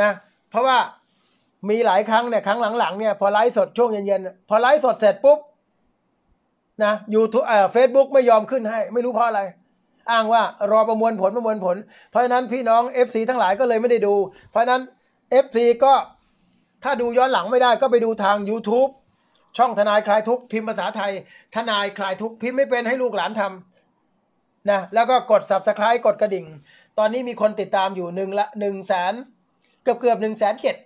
นะ เพราะว่ามีหลายครั้งเนี่ยครั้งหลังๆเนี่ยพอไลฟ์สดช่วงเย็น ๆ พอไลฟ์สดเสร็จปุ๊บนะยูทูบเอ่อเฟซบุ๊กไม่ยอมขึ้นให้ ไม่รู้เพราะอะไร อ้างว่ารอประมวลผลประมวลผลเพราะฉะนั้นพี่น้อง FC ทั้งหลาย ก็เลยไม่ได้ดู เพราะฉะนั้น FC ก็ถ้าดูย้อนหลังไม่ได้ ก็ไปดูทาง YouTube ช่องทนายคลายทุกพิมพ์ภาษาไทย ทนายคลายทุกพิมพ์ไม่เป็นให้ลูกหลานทำนะแล้วก็กด s u b สไครต์กดกระดิ่ง ตอนนี้มีคนติดตามอยู่หนึ่งละหนึ่งแสนเกือบเกือบหนึ่งแสนเจ็ด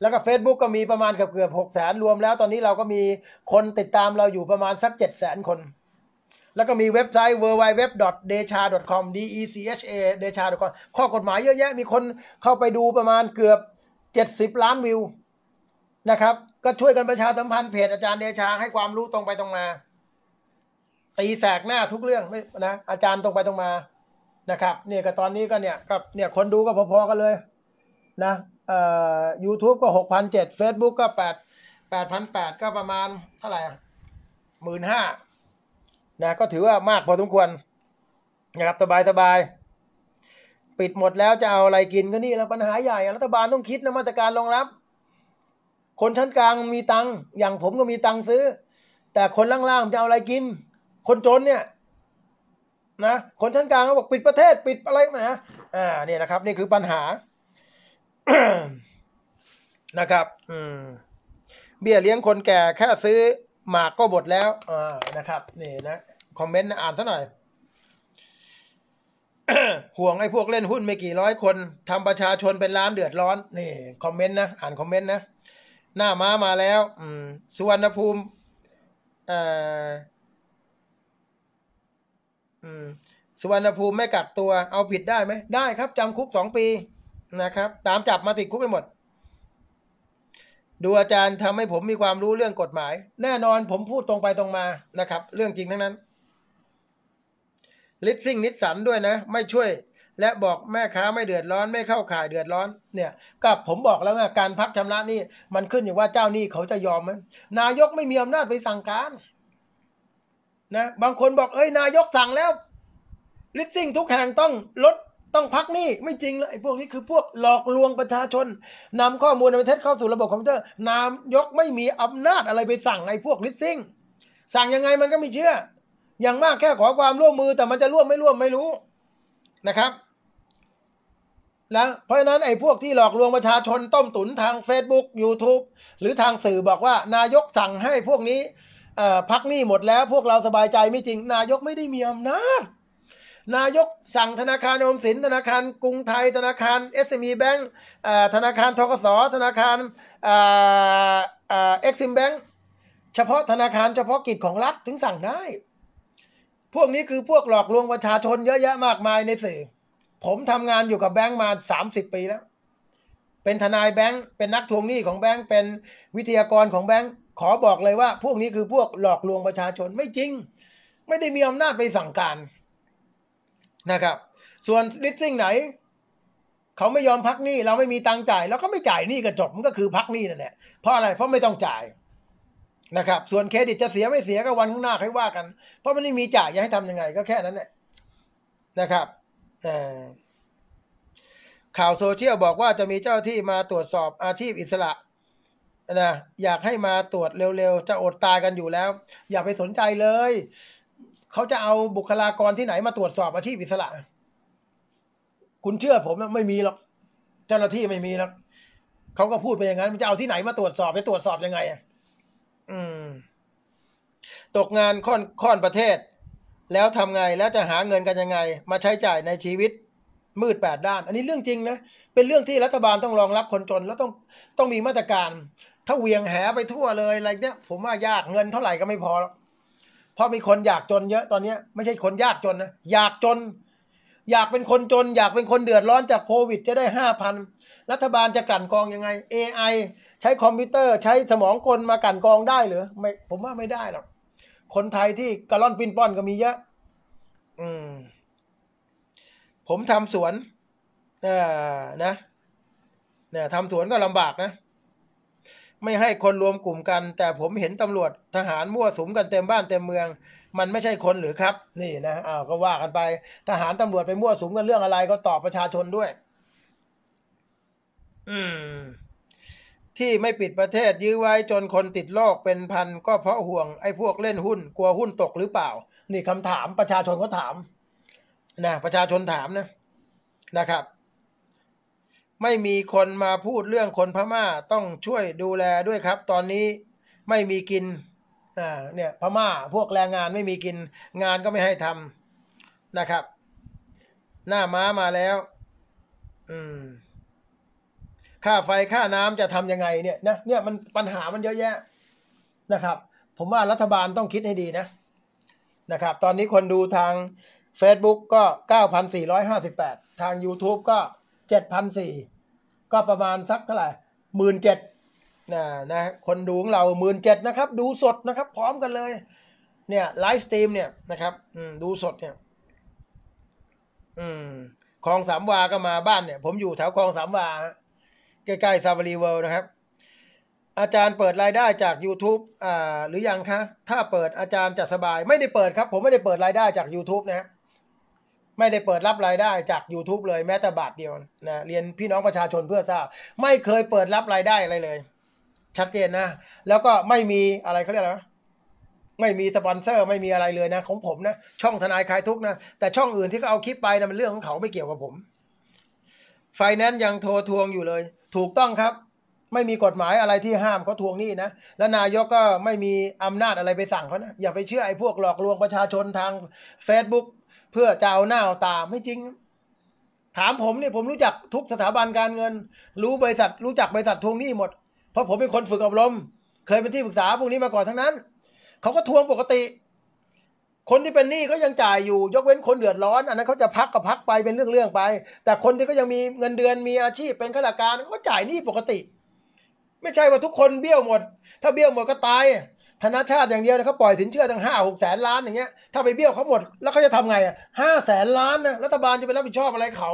แล้วก็ Facebook ก็มีประมาณเกือบเกือบหกแสนรวมแล้วตอนนี้เราก็มีคนติดตามเราอยู่ประมาณสักเจ็ดแสนคน แล้วก็มีเว็บไซต์ www.decha.com d e c h a decha com ข้อกฎหมายเยอะแยะ มีคนเข้าไปดูประมาณเกือบเจ็ดสิบล้านวิว นะครับ ก็ช่วยกันประชาสัมพันธ์เพจอาจารย์เดชาให้ความรู้ตรงไปตรงมา ตีแสกหน้าทุกเรื่องนะอาจารย์ตรงไปตรงมานะครับเนี่ยกับตอนนี้ก็เนี่ยกับเนี่ยคนดูก็พอๆกันเลย นะยอู่ YouTube ก็หกพันเจ็ด Facebook ก็แปดแปดพันแปดก็ประมาณเท่าไหร่หมื่นห้านะก็ถือว่ามากพอสมควร นะครับสบายสบาย ปิดหมดแล้วจะเอาอะไรกินก็นี่ แล้วปัญหาใหญ่รัฐบาลต้องคิดนะมาตรการรองรับ คนชั้นกลางมีตังค์อย่างผมก็มีตังค์ซื้อ แต่คนล่างๆจะเอาอะไรกิน คนจนเนี่ยนะคนชั้นกลางเขาบอกปิดประเทศปิดอะไรนะอ่าเนี่ยนะครับ นี่คือปัญหานะครับ อืม เบี้ยเลี้ยงคนแก่แค่ซื้อ หมากก็บดแล้วอ่านะครับนี่ นะคอมเมนต์นะอ่านซะหน่อย ห่วงไอ้พวกเล่นหุ้นไม่กี่ร้อยคนทำประชาชนเป็นล้านเดือดร้อนนี่คอมเมนต์นะอ่านคอมเมนต์นะหน้าม้ามาแล้ว อืมสุวรรณภูมิอ่อืมสุวรรณภูมิ ไม่กักตัวเอาผิดได้ไหม ได้ครับจำคุกสองปีนะครับตามจับมาติดคุกไปหมด ดูอาจารย์ทำให้ผมมีความรู้เรื่องกฎหมาย แน่นอนผมพูดตรงไปตรงมานะครับ เรื่องจริงทั้งนั้น ลิสซิ่งนิสสันด้วยนะ ไม่ช่วย และบอกแม่ค้าไม่เดือดร้อนไม่เข้าข่ายเดือดร้อนเนี่ยกับผมบอกแล้วไงการพักชำระนี่มันขึ้นอยู่ว่าเจ้านี่เขาจะยอมไหมนายกไม่มีอำนาจไปสั่งการนะบางคนบอกเอ้ยนายกสั่งแล้วลิสซิ่งทุกแห่งต้องลดต้องพักนี่ไม่จริงเลยไอ้พวกนี้คือพวกหลอกลวงประชาชน นำข้อมูลในประเทศเข้าสู่ระบบคอมพิวเตอร์นายกไม่มีอำนาจอะไรไปสั่งไอ้พวกลิสซิ่งสั่งยังไงมันก็ไม่เชื่ออย่างมากแค่ขอความร่วมมือ แต่มันจะร่วมไม่ร่วมไม่รู้นะครับนะเพราะฉะนั้นไอ้พวกที่หลอกลวงประชาชนต้มตุ๋นทาง Facebook YouTube หรือทางสื่อบอกว่า นายกสั่งให้พวกนี้พักหนี้หมดแล้ว พวกเราสบายใจไม่จริง นายกไม่ได้มีอำนาจนายกสั่งธนาคารอมสินธนาคาร กรุงไทยธนาคาร SME Bank ธนาคารทกส ธนาคารเอ็กซิมแบงค์เฉพาะธนาคารเฉพาะกิจของรัฐถึงสั่งได้ พวกนี้คือพวกหลอกลวงประชาชนเยอะแยะมากมายในสื่อผมทำงานอยู่กับแบงค์มา 30 ปีแล้ว เป็นทนายแบงค์ เป็นนักทวงหนี้ของแบงค์ เป็นวิทยากรของแบงค์ขอบอกเลยว่า พวกนี้คือพวกหลอกลวงประชาชนไม่จริง ไม่ได้มีอำนาจไปสั่งการนะครับส่วนลิสซิ่งไหน เขาไม่ยอมพักหนี้ เราไม่มีตังจ่าย แล้วก็ไม่จ่ายหนี้กระจบมันก็คือพักหนี้นั่นแหละเพราะอะไรเพราะไม่ต้องจ่ายนะครับ ส่วนเครดิตจะเสียไม่เสียก็วันข้างหน้าค่อยว่ากัน เพราะมันไม่มีจ่ายจะให้ทํำยังไง ก็แค่นั้นแหละนะครับ ข่าวโซเชียลบอกว่าจะมีเจ้าที่มาตรวจสอบอาชีพอิสระนะอยากให้มาตรวจเร็วๆจะอดตายกันอยู่แล้ว อย่าไปสนใจเลยเขาจะเอาบุคลากรที่ไหนมาตรวจสอบอาชีพอิสระ คุณเชื่อผมไม่มีหรอก เจ้าหน้าที่ไม่มีหรอก เขาก็พูดไปอย่างนั้น มันจะเอาที่ไหนมาตรวจสอบไปตรวจสอบยังไง อืม ตกงานค่อนค่อนประเทศ แล้วทำไง แล้วจะหาเงินกันยังไง มาใช้จ่ายในชีวิต มืดแปดด้าน อันนี้เรื่องจริงนะ เป็นเรื่องที่รัฐบาลต้องรองรับคนจนแล้วต้อง ต้องมีมาตรการ ถ้าเวียงแห ไปทั่วเลยอะไรเนี้ย ผมว่ายาก เงินเท่าไหร่ก็ไม่พอหรอกพราะมีคนอยากจนเยอะ ตอนนี้ไม่ใช่คนยากจนนะ อยากจน อยากเป็นคนจน อยากเป็นคนเดือดร้อนจากโควิดจะได้ห้าพันรัฐบาลจะกลั่นกองยังไง AI ใช้คอมพิวเตอร์ใช้สมองกลมากลั่นกองได้หรือไม่ผมว่าไม่ได้หรอกคนไทยที่กระล่อนปินป้อนก็มีเยอะ อืม ผมทำสวนเออนะ เนี่ยทำสวนก็ลำบากนะไม่ให้คนรวมกลุ่มกัน แต่ผมเห็นตำรวจทหารมั่วสุมกันเต็มบ้านเต็มเมือง มันไม่ใช่คนหรือครับ นี่นะอ้าวก็ว่ากันไปทหารตำรวจไปมั่วสุมกันเรื่องอะไรก็ตอบประชาชนด้วย อืม ที่ไม่ปิดประเทศยื้อไว้จนคนติดโรคเป็นพันก็เพราะห่วงไอ้พวกเล่นหุ้น กลัวหุ้นตกหรือเปล่า นี่คำถาม ประชาชนเขาถามนะประชาชนถามนะนะครับไม่มีคนมาพูดเรื่องคนพม่าต้องช่วยดูแลด้วยครับ ตอนนี้ไม่มีกิน อ่า เนี่ย พม่าพวกแรงงานไม่มีกินงานก็ไม่ให้ทำนะครับ หน้าม้ามาแล้ว อืม ค่าไฟค่าน้ำจะทำยังไงเนี่ยนะเนี่ยมันปัญหามันเยอะแยะ นะครับ ผมว่ารัฐบาลต้องคิดให้ดีนะ นะครับ ตอนนี้คนดูทาง Facebook ก็ 9,458 ทาง YouTube ก็เจ็ดพันสี่ ก็ประมาณ สักเท่าไหร่หมื่นเจ็ดนะนะ คนดูของเราหมื่นเจ็ดนะครับ ดูสดนะครับพร้อมกันเลย เนี่ยไลฟ์สตรีมเนี่ยนะครับดูสดเนี่ย อืมคลองสามวาก็มาบ้านเนี่ย ผมอยู่แถวคลองสามวาใกล้ๆซาบารีเวิลด์นะครับ อาจารย์เปิดรายได้จาก YouTube อ่าหรือยังคะ ถ้าเปิดอาจารย์จะสบาย ไม่ได้เปิดครับผมไม่ได้เปิดรายได้จาก YouTube นะัะไม่ได้เปิดรับรายได้จาก YouTube เลย แม้แต่บาทเดียวนะเรียนพี่น้องประชาชนเพื่อทราบ ไม่เคยเปิดรับรายได้อะไรเลย ชัดเจนนะ แล้วก็ไม่มีอะไรเขาเรียกอะไรไม่มีสปอนเซอร์ ไม่มีอะไรเลยนะของผมนะช่องทนายคลายทุกนะแต่ช่องอื่นที่เขาเอาคลิปไปนะมันเรื่องของเขาไม่เกี่ยวกับผม ไฟแนนซ์ยังโทรทวงอยู่เลย ถูกต้องครับ ไม่มีกฎหมายอะไรที่ห้ามเขาทวงนี่นะและนายกก็ไม่มีอำนาจอะไรไปสั่งเขานะ อย่าไปเชื่อไอ้พวกหลอกลวงประชาชนทาง Facebook เพื่อจะเอาหน้าเอาตาไม่จริง ถามผมเนี่ยผมรู้จักทุกสถาบันการเงิน รู้บริษัท รู้จักบริษัททวงหนี้หมด เพราะผมเป็นคนฝึกอบรม เคยเป็นที่ปรึกษาพวกนี้มาก่อนทั้งนั้น เขาก็ทวงปกติ คนที่เป็นหนี้ก็ยังจ่ายอยู่ยกเว้นคนเดือดร้อนอันนั้นเขาจะพักก็พักไปเป็นเรื่องๆไป แต่คนที่ก็ยังมีเงินเดือนมีอาชีพเป็นข้าราชการก็จ่ายหนี้ปกติ ไม่ใช่ว่าทุกคนเบี้ยวหมด ถ้าเบี้ยวหมดก็ตายธนาชาติอย่างเดียวนเขาปล่อยสินเชื่อตั้งห้าหกแสนล้าน อย่างเงี้ยถ้าไปเบี้ยวเขาหมดแล้วเขาจะทำไงอ่ะห้าแสนล้านนะรัฐบาลจะไปรับผิดชอบอะไรเขา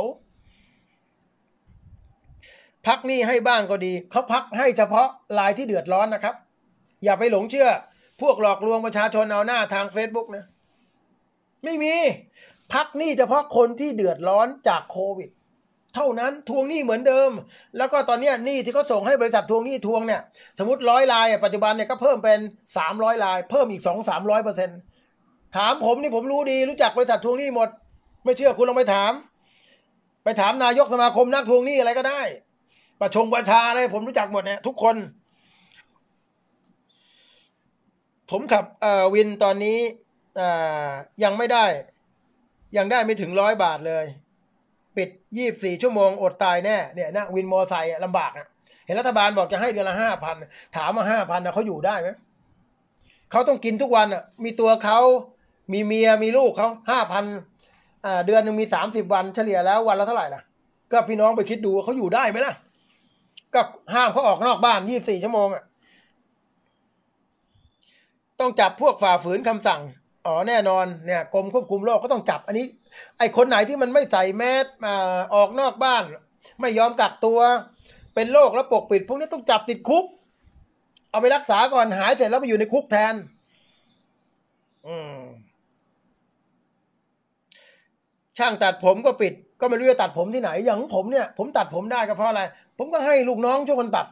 พักหนี้ให้บ้างก็ดีเขาพักให้เฉพาะรายที่เดือดร้อนนะครับ อย่าไปหลงเชื่อ พวกหลอกลวงประชาชนเอาหน้าทางเฟซบุ๊กนะไม่มีพักหนี้เฉพาะคนที่เดือดร้อนจากโควิดเท่านั้นทวงหนี้เหมือนเดิม แล้วก็ตอนนี้หนี้ที่เขาส่งให้บริษัททวงหนี้ทวงเนี่ย สมมติร้อยลายปัจจุบันเนี่ยก็เพิ่มเป็น 300ลาย เพิ่มอีก2้0 0เปอร์เซ็นต์ถามผมนี่ผมรู้ดี รู้จักบริษัททวงหนี้หมด ไม่เชื่อคุณลองไปถาม ไปถามนายกสมาคมนักทวงหนี้อะไรก็ได้ ประชงประชาอะไรผมรู้จักหมดเนี่ยทุกคน ผมขับวินตอนนี้ยังไม่ได้ ยังได้ไม่ถึงร้อยบาทเลยปิดยี่บสี่ชั่วโมง อดตายแน่ เนี่ยนะ วินมอไซค์ลำบากนะเห็นรัฐบาลบอกจะให้เดือนละห้าพันถามว่าห้าพันนะเขาอยู่ได้ไหม เขาต้องกินทุกวันอ่ะ มีตัวเขา มีเมีย มีลูกเขาห้าพันเดือนหนึ่งมีสามสิบวันเฉลี่ยแล้ววันละเท่าไหร่ล่ะ ก็พี่น้องไปคิดดูเขาอยู่ได้ไหมล่ะ ก็ห้ามเขาออกนอกบ้านยี่บสี่ชั่วโมงอ่ะ ต้องจับพวกฝ่าฝืนคำสั่ง อ๋อแน่นอน เนี่ยกรมควบคุมโรคก็ต้องจับอันนี้ไอคนไหนที่มันไม่ใส่แมสออกนอกบ้าน ไม่ยอมกักตัว เป็นโรคแล้วปกปิดพวกนี้ต้องจับติดคุกเอาไปรักษาก่อนหายเสร็จแล้วไปอยู่ในคุกแทน อืม ช่างตัดผมก็ปิด ก็ไม่รู้จะตัดผมที่ไหนอย่างผมเนี่ยผมตัดผมได้ก็เพราะอะไรผมก็ให้ลูกน้อง ช่วยคนตัด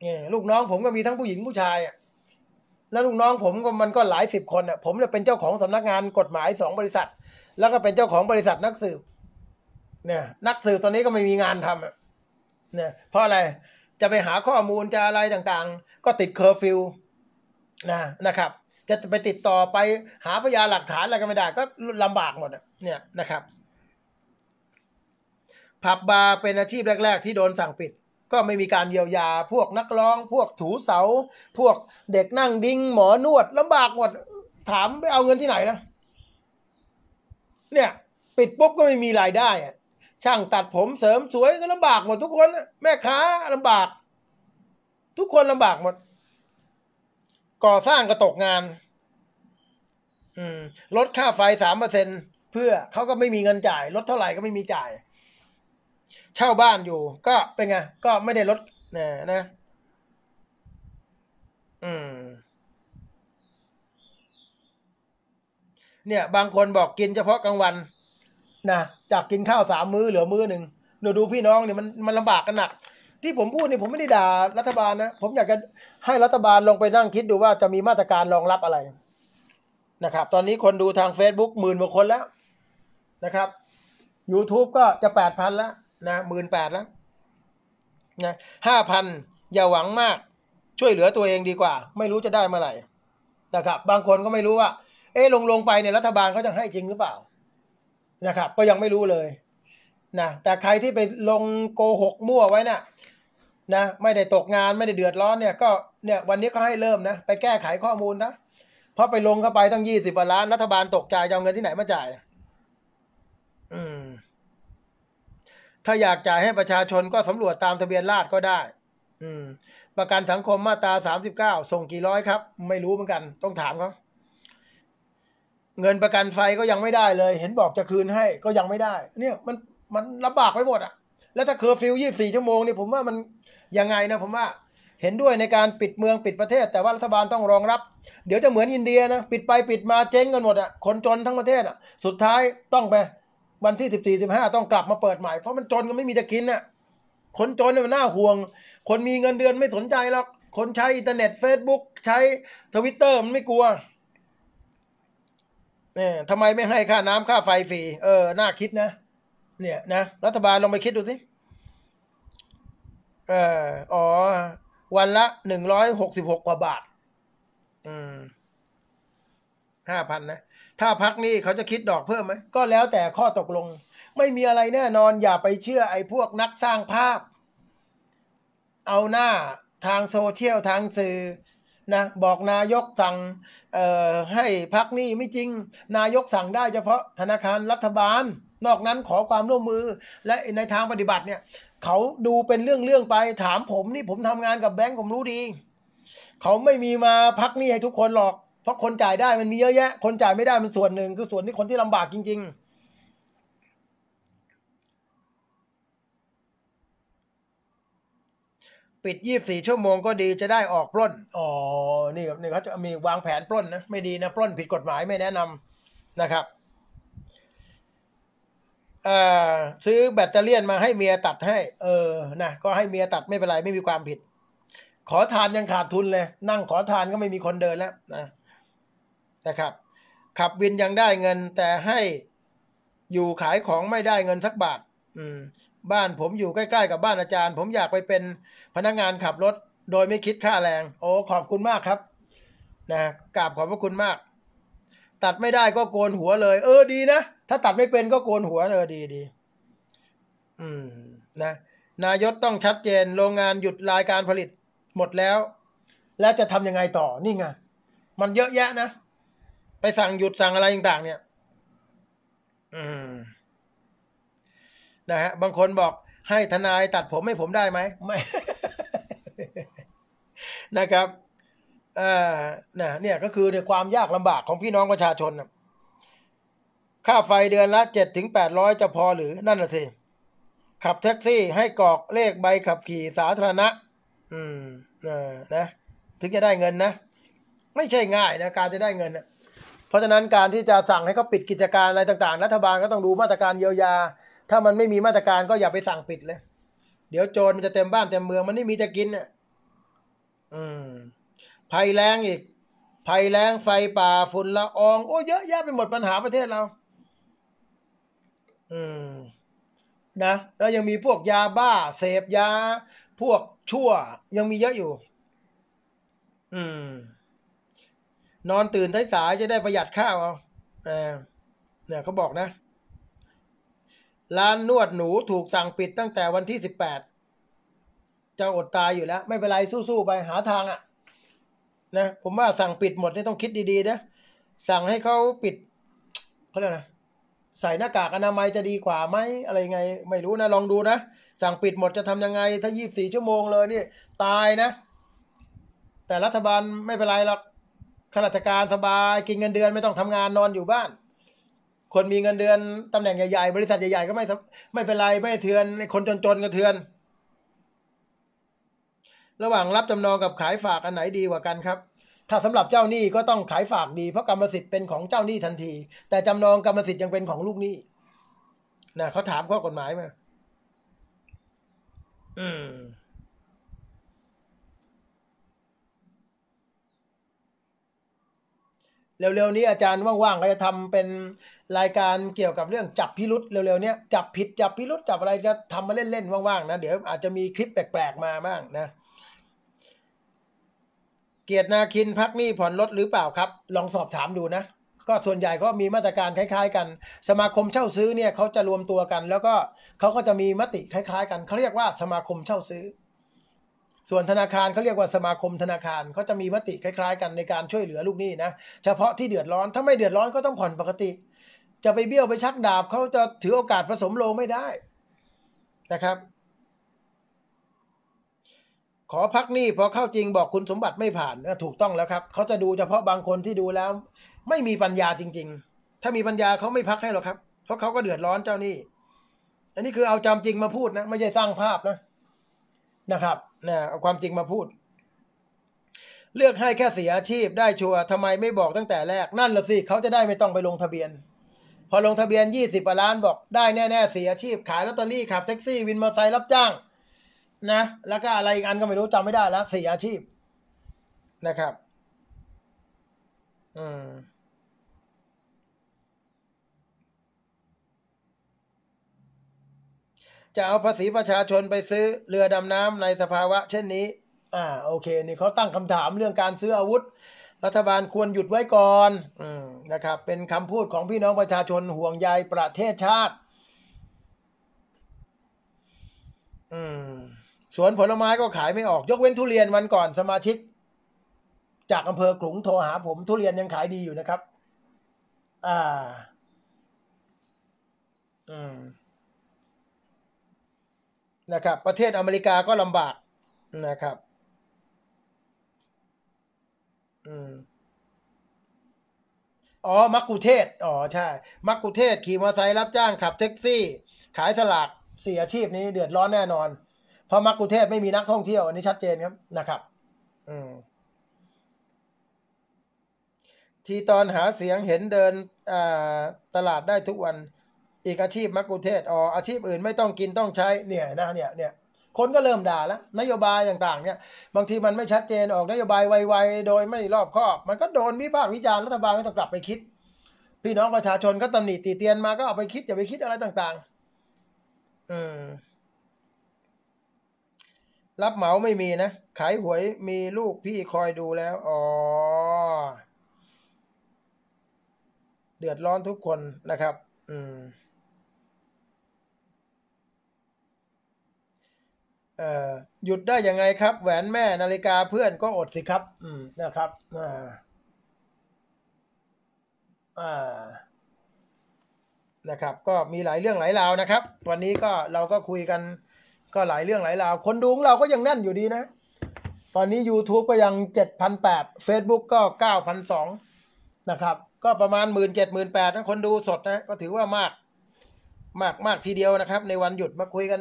เนี่ย ลูกน้องผมก็มีทั้งผู้หญิงผู้ชายอ่ะแล้วลูกน้องผมก็มันก็หลายสิบคนอ่ะ ผมเนี่ยเป็นเจ้าของสำนักงานกฎหมายสองบริษัทแล้วก็เป็นเจ้าของบริษัทนักสืบ เนี่ย นักสืบตอนนี้ก็ไม่มีงานทำเนี่ย เพราะอะไรจะไปหาข้อมูลจะอะไรต่างๆ ก็ติดเคอร์ฟิวนะนะครับ จะไปติดต่อไปหาพยานหลักฐานอะไรก็ไม่ได้ก็ลำบากหมดเนี่ยนะครับ ผับบาร์เป็นอาชีพแรกๆที่โดนสั่งปิด ก็ไม่มีการเยียวยา พวกนักร้อง พวกถูเสา พวกเด็กนั่งดิ้ง หมอนวดลำบากหมดถามไปเอาเงินที่ไหนนะเนี่ย ปิดปุ๊บก็ไม่มีรายได้ช่างตัดผมเสริมสวยก็ลำบากหมดทุกคน แม่ค้าลำบาก ทุกคนลำบากหมด ก่อสร้างก็ตกงานลดค่าไฟสามเปอร์เซ็นเพื่อเขาก็ไม่มีเงินจ่าย ลดเท่าไหร่ก็ไม่มีจ่าย เช่าบ้านอยู่ ก็เป็นไง ก็ไม่ได้ลดนะนะ อืมเนี่ย บางคนบอกกินเฉพาะกลางวันนะจากกินข้าวสามมื้อเหลือมื้อหนึ่งหนูดูพี่น้องเนี่ยมันมันลำบากกันหนัก ที่ผมพูดเนี่ย ผมไม่ได้ด่ารัฐบาลนะ ผมอยากจะให้รัฐบาลลงไปนั่งคิดดูว่าจะมีมาตรการรองรับอะไรนะครับ ตอนนี้คนดูทาง Facebook หมื่นกว่าคนแล้วนะครับ YouTube ก็จะแปดพันแล้วนะหมื่นแปดแล้วนะห้าพันอย่าหวังมาก ช่วยเหลือตัวเองดีกว่า ไม่รู้จะได้เมื่อไหร่นะครับบางคนก็ไม่รู้ว่าเอ๊ะลงลงไปเนี่ยรัฐบาลเขาจะให้จริงหรือเปล่า นะครับ ก็ยังไม่รู้เลยนะแต่ใครที่ไปลงโกหกมั่วไว้นะ่ะนะไม่ได้ตกงานไม่ได้เดือดร้อน เนี่ย ก็เนี่ย วันนี้ก็ให้เริ่มนะไปแก้ไขข้อมูลนะเพราะไปลงเข้าไปตั้งยี่สิบล้านรัฐบาลตกใจจะเอาเงินที่ไหนมาจ่าย อืม ถ้าอยากจ่ายให้ประชาชนก็สำรวจตามทะเบียนราษฎรก็ได้ อืม ประกันสังคมมาตราสามสิบเก้าส่งกี่ร้อยครับ ไม่รู้เหมือนกันต้องถามเขาเงินประกันไฟก็ยังไม่ได้เลย เห็นบอกจะคืนให้ก็ยังไม่ได้ เนี่ยมันมันลำบากไปหมดอ่ะ แล้วถ้าเคอร์ฟิวยี่สี่ชั่วโมงเนี่ยผมว่ามันยังไงนะ ผมว่า เห็นด้วยในการปิดเมืองปิดประเทศ แต่ว่ารัฐบาลต้องรองรับ เดี๋ยวจะเหมือนอินเดียนะปิดไปปิดมาเจ๊งกันหมดอ่ะคนจนทั้งประเทศอ่ะสุดท้ายต้องไป วันที่สิบสี่สิบห้าต้องกลับมาเปิดใหม่เพราะมันจนก็ไม่มีจะกินอ่ะคนจนเนี่ยมันน่าห่วง คนมีเงินเดือนไม่สนใจหรอกคนใช้อินเทอร์เน็ตเฟซบุ๊กใช้ทวิตเตอร์มันไม่กลัวเนี่ยทำไมไม่ให้ค่าน้ำค่าไฟฟรีเออ น่าคิดนะเนี่ยนะ รัฐบาลลองไปคิดดูสิเอออ๋อ วันละหนึ่งร้อยหกสิบหกกว่าบาท อืมห้าพันนะ ถ้าพักนี่เขาจะคิดดอกเพิ่มไหมก็แล้วแต่ข้อตกลง ไม่มีอะไรแน่นอนอย่าไปเชื่อไอ้พวกนักสร้างภาพ เอาหน้าทางโซเชียลทางสื่อนะบอกนายกสั่งให้พักนี่ไม่จริง นายกสั่งได้เฉพาะธนาคารรัฐบาล นอกนั้นขอความร่วมมือและในทางปฏิบัติเนี่ย เขาดูเป็นเรื่องๆไปถามผมนี่ผมทำงานกับแบงก์ผมรู้ดี เขาไม่มีมาพักนี่ให้ทุกคนหรอกเพราะคนจ่ายได้มันมีเยอะแยะ คนจ่ายไม่ได้มันส่วนหนึ่งคือส่วนที่คนที่ลำบากจริง ๆปิดยี่สี่ชั่วโมงก็ดีจะได้ออกปล้นอ๋อนี่นี่เขาจะมีวางแผนปล้นนะไม่ดีนะปล้นผิดกฎหมายไม่แนะนำนะครับซื้อแบตเตอรี่มาให้เมียตัดให้ เออนะก็ให้เมียตัดไม่เป็นไรไม่มีความผิด ขอทานยังขาดทุนเลยนั่งขอทานก็ไม่มีคนเดินแล้วนะนะครับ ขับวินยังได้เงิน แต่ให้อยู่ขายของไม่ได้เงินสักบาท อืมบ้านผมอยู่ใกล้ๆกับบ้านอาจารย์ ผมอยากไปเป็นพนักงานขับรถโดยไม่คิดค่าแรง โอ้ขอบคุณมากครับ นะกราบขอบพระคุณมาก ตัดไม่ได้ก็โกนหัวเลย เออดีนะ ถ้าตัดไม่เป็นก็โกนหัวเออดีดีอืมนะนายกต้องชัดเจนโรงงานหยุดรายการผลิตหมดแล้ว แล้วจะทำยังไงต่อนี่ไงมันเยอะแยะนะไปสั่งหยุดสั่งอะไรต่างๆ เนี่ย อืมนะฮะบางคนบอกให้ทนายตัดผมให้ผมได้ไหมไม่นะครับอ่านะเนี่ยก็คือในความยากลำบากของพี่น้องประชาชนค่าไฟเดือนละเจ็ดถึงแปดร้อยจะพอหรือนั่นน่ะสิ ขับแท็กซี่ให้กรอกเลขใบขับขี่สาธารณะ อืมนะ ถึงจะได้เงินนะ ไม่ใช่ง่ายนะการจะได้เงินนะเพราะฉะนั้นการที่จะสั่งให้เขาปิดกิจการอะไรต่าง ๆ รัฐบาลก็ต้องดูมาตรการเยียวยาถ้ามันไม่มีมาตรการก็อย่าไปสั่งปิดเลย เดี๋ยวโจรมันจะเต็มบ้านเต็มเมืองมันไม่มีจะกินอ่ะ อืม ภัยแรงอีก ภัยแรงไฟป่าฝุ่นละออง โอ้ เยอะแยะไปหมดปัญหาประเทศเรา อืม นะ แล้วยังมีพวกยาบ้า เสพยา พวกชั่วยังมีเยอะอยู่ อืม นอนตื่นสายจะได้ประหยัดข้าวเอาเออเนี่ยเขาบอกนะร้านนวดหนูถูกสั่งปิดตั้งแต่วันที่สิบแปดจะอดตายอยู่แล้ว ไม่เป็นไรสู้ๆไปหาทางอะ่ะนะผมว่าสั่งปิดหมดนี่ต้องคิดดีๆนะสั่งให้เขาปิดเขาเรียกนะใส่หน้ากากอนามัยจะดีกว่าไหมอะไรไง ไม่รู้นะลองดูนะ สั่งปิดหมดจะทำยังไง ถ้ายี่บสี่ชั่วโมงเลยนี่ตายนะ แต่รัฐบาลไม่เป็นไรหรอกข้าราชการสบายกินเงินเดือนไม่ต้องทำงานนอนอยู่บ้านคนมีเงินเดือนตำแหน่งใหญ่ๆบริษัทใหญ่ๆก็ไม่ไม่เป็นไรไม่เทือนคนจนๆก็เทือน ระหว่างรับจำนองกับขายฝากอันไหนดีกว่ากันครับ ถ้าสำหรับเจ้าหนี้ก็ต้องขายฝากดีเพราะกรรมสิทธิ์เป็นของเจ้าหนี้ทันที แต่จำนองกรรมสิทธิ์ยังเป็นของลูกหนี้นะเขาถามข้อกฎหมายมาอืมเร็วๆนี้อาจารย์ว่างๆก็จะทำเป็นรายการเกี่ยวกับเรื่องจับพิรุษเร็วๆเนี้ยจับผิดจับพิรุษจับอะไรจะทำมาเล่นๆว่างๆนะ เดี๋ยวอาจจะมีคลิปแปลกๆ มาบ้างนะเกียรตินาคินพักหนี้ผ่อนลดหรือเปล่าครับ ลองสอบถามดูนะ ก็ส่วนใหญ่ก็มีมาตรการคล้ายๆกัน สมาคมเช่าซื้อเนี่ยเขาจะรวมตัวกัน แล้วก็เขาก็จะมีมติคล้ายๆกันเขาเรียกว่าสมาคมเช่าซื้อ ส่วนธนาคารเขาเรียกว่าสมาคมธนาคารเขาจะมีมติคล้ายๆ กันในการช่วยเหลือลูกหนี้นะเฉพาะที่เดือดร้อนถ้าไม่เดือดร้อนก็ต้องผ่อนปกติจะไปเบี้ยวไปชักดาบเขาจะถือโอกาสผสมโลไม่ได้นะครับ ขอพักหนี้พอเข้าจริงบอกคุณสมบัติไม่ผ่านถูกต้องแล้วครับ เขาจะดูเฉพาะบางคนที่ดูแล้ว ไม่มีปัญญาจริง ๆ ถ้ามีปัญญาเขาไม่พักให้หรอกครับ เพราะเขาก็เดือดร้อนเจ้านี่ อันนี้คือเอาจำจริงมาพูดนะ ไม่ใช่สร้างภาพนะนะครับนะเอาความจริงมาพูด เลือกให้แค่เสียอาชีพได้ชัวร์ทำไมไม่บอกตั้งแต่แรกนั่นละสิเขาจะได้ไม่ต้องไปลงทะเบียนพอลงทะเบียน 20่สิบล้านบอกได้แน่ๆเสียอาชีพ ขายลอตเตอรี่ขับแท็กซี่วินมอเตอร์ไซค์รับจ้าง นะ แล้วก็อะไรอีกอันก็ไม่รู้จำไม่ได้แล้วเสียอาชีพนะครับ อืม จะเอาภาษีประชาชนไปซื้อเรือดำน้ำในสภาวะ เช่นนี้ อ่า โอเคนี่เขาตั้งคำถามเรื่องการซื้ออาวุธรัฐบาลควรหยุดไว้ก่อนอนะครับ เป็นคำพูดของพี่น้องประชาชนห่วงใยประเทศชาติสวนผลไม้ก็ขายไม่ออก ยกเว้นทุเรียนวันก่อนสมาชิก จากอำเภอขลุงโทรหาผมทุเรียนยังขายดีอยู่นะครับ อ่า อืมนะครับ ประเทศอเมริกาก็ลำบากนะครับอืมอ๋อ มักกุเทศอ๋อ ใช่ มักกุเทศขี่มอเตอร์ไซค์รับจ้าง ขับแท็กซี่ ขายสลากสี่อาชีพนี้ เดือดร้อนแน่นอน เพราะมักกุเทศไม่มีนักท่องเที่ยวอันนี้ชัดเจนครับนะครับ อืม ที่ตอนหาเสียงเห็นเดินอ่าตลาดได้ทุกวัน อีกอาชีพมักกุเทศอ๋อ อาชีพอื่นไม่ต้องกินต้องใช้ เนี่ยนะเนี่ยเนี่ยคนก็เริ่มด่าแล้ว นโยบายต่างๆเนี่ยบางทีมันไม่ชัดเจนออกนโยบายไวๆโดยไม่รอบคอบ มันก็โดนวิพากษ์วิจารณ์รัฐบาลก็ต้องกลับไปคิด พี่น้องประชาชนก็ตำหนิตีเตียนมาก็เอาไปคิดอย่าไปคิดอะไรต่างๆอืมรับเหมาไม่มีนะ ขายหวยมีลูกพี่คอยดูแล้ว อ๋อ เดือดร้อนทุกคนนะครับ อืมหยุดได้ยังไงครับ แหวนแม่นาฬิกาเพื่อนก็อดสิครับ อืมนะครับ อ่าอ่านะครับ ก็มีหลายเรื่องหลายราวนะครับ วันนี้ก็เราก็คุยกัน ก็หลายเรื่องหลายราว คนดูของเราก็ยังแน่นอยู่ดีนะ ตอนนี้ YouTube ก็ยัง7ั0แ Facebook ก็9า0ันะครับ ก็ประมาณ 17,800นะคนดูสดนะก็ถือว่ามากมากมากทีเดียวนะครับในวันหยุดมาคุยกัน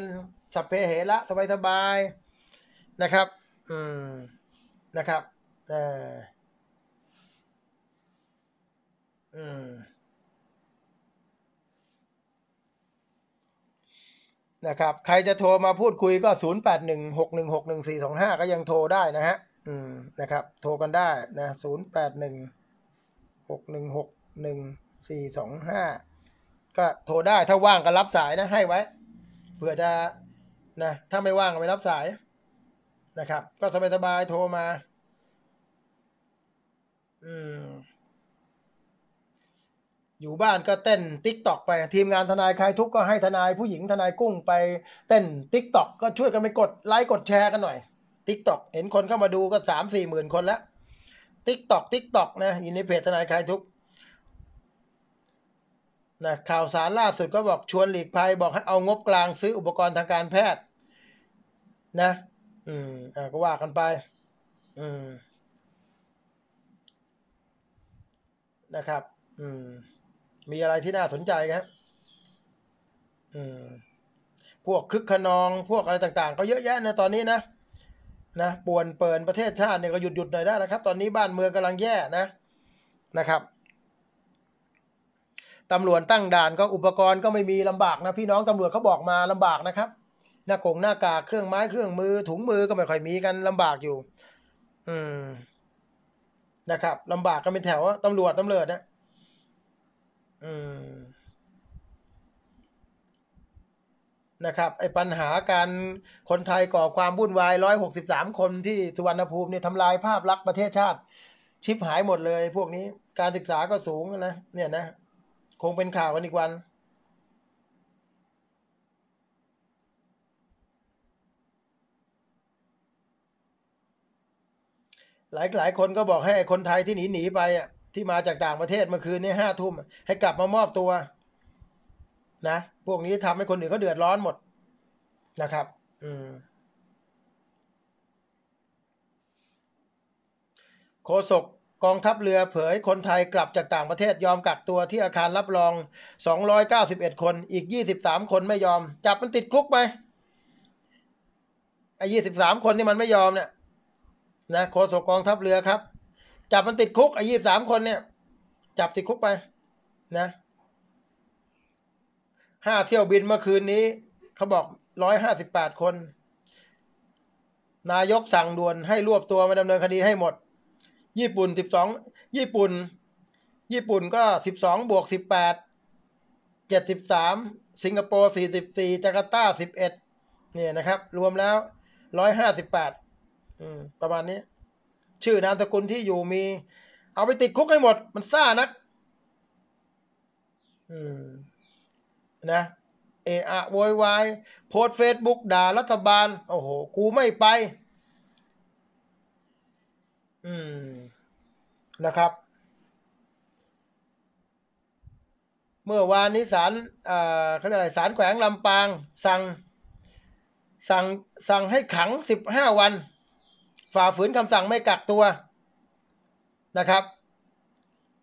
สัพเพเหระสบายสบายนะครับ อืม นะครับเอออืม นะครับ ใครจะโทรมาพูดคุยก็ 0 8 1 6 1 6 1 4 2 5 ก็ยังโทรได้นะฮะ อืม นะครับ โทรกันได้นะ0 8 1 6 1 6 1 4 2 5 ก็โทรได้ ถ้าว่างก็รับสายนะให้ไว้ เผื่อจะนะ ถ้าไม่ว่างก็ไม่รับสายนะครับ ก็สบายสบายโทรมา อืมอยู่บ้านก็เต้นติ๊กตอกไป ทีมงานทนายคลายทุกก็ให้ทนายผู้หญิงทนายกุ้งไปเต้นติ๊กตอกก็ช่วยกันไปกดไลค์กดแชร์กันหน่อยติ๊กตอก เห็นคนเข้ามาดูก็สามสี่หมื่นคนแล้วติ๊กตอกติ๊กตอกนะอยู่ในเพจทนายคลายทุกนะข่าวสารล่าสุดก็บอก ชวนหลีกภัย บอกให้เอางบกลางซื้ออุปกรณ์ทางการแพทย์ นะ อืมอ่าก็ว่ากันไป อืมนะครับ อืม มีอะไรที่น่าสนใจครับอืมพวกคึกขนองพวกอะไรต่างๆ ก็เยอะแยะนะตอนนี้นะนะป่วนเปิดประเทศชาติเนี่ยก็หยุดหยุดหน่อยได้นะครับ ตอนนี้บ้านเมืองกำลังแย่นะ นะครับตำรวจตั้งด่านก็อุปกรณ์ก็ไม่มีลำบาก นะพี่น้องตำรวจเขาบอกมาลำบากนะครับหน้ากงหน้ากากเครื่องไม้เครื่องมือถุงมือก็ไม่ค่อยมีกันลำบากอยู่ อืมนะครับ ลำบากก็เป็นแถวตำรวจตำรวจนะอืมนะครับไอ้ปัญหาการคนไทยก่อความวุ่นวายร้อยหกสิบสามคนที่สุวรรณภูมิเนี่ยทำลายภาพลักษณ์ประเทศชาติ ชิบหายหมดเลย พวกนี้ การศึกษาก็สูงนะเนี่ยนะคงเป็นข่าวกันอีกวัน หลายหลายคนก็บอกให้คนไทยที่หนีหนีไปอ่ะที่มาจากต่างประเทศเมื่อคืนนี้ห้าทุ่ม ให้กลับมามอบตัว นะพวกนี้ทำให้คนอื่นเขาเดือดร้อนหมดนะครับ อืมโฆษกกองทัพเรือเผยคนไทยกลับจากต่างประเทศยอมกักตัวที่อาคารรับรอง 291 คน อีก 23 คนไม่ยอม จับมันติดคุกไปไอ้23 คนที่มันไม่ยอมเนี่ยนะโฆษกกองทัพเรือครับจับมันติดคุกไอ้23 คนเนี่ย จับติดคุกไปนะห้าเที่ยวบินเมื่อคืนนี้เขาบอก 158 คน นายกสั่งด่วนให้รวบตัวมาดำเนินคดีให้หมดญี่ปุ่นสิบสองญี่ปุ่นญี่ปุ่นก็สิบสองบวกสิบแปดเจ็ดสิบสามสิงคโปร์สี่สิบสี่จาการ์ตาสิบเอ็ดเนี่ยนะครับ รวมแล้วร้อยห้าสิบแปดประมาณนี้ ชื่อนามสกุลที่อยู่มี เอาไปติดคุกให้หมดมันซ่านักนะเออะโวยวายโพสเฟซบุ๊กด่ารัฐบาล โอ้โห กูไม่ไป อืมนะครับ เมื่อวานนี้ศาลเขาเรียกอะไรศาลแขวงลำปางสั่ง สั่งสั่งให้ขังสิบห้าวันฝ่าฝืนคำสั่งไม่กักตัวนะครับ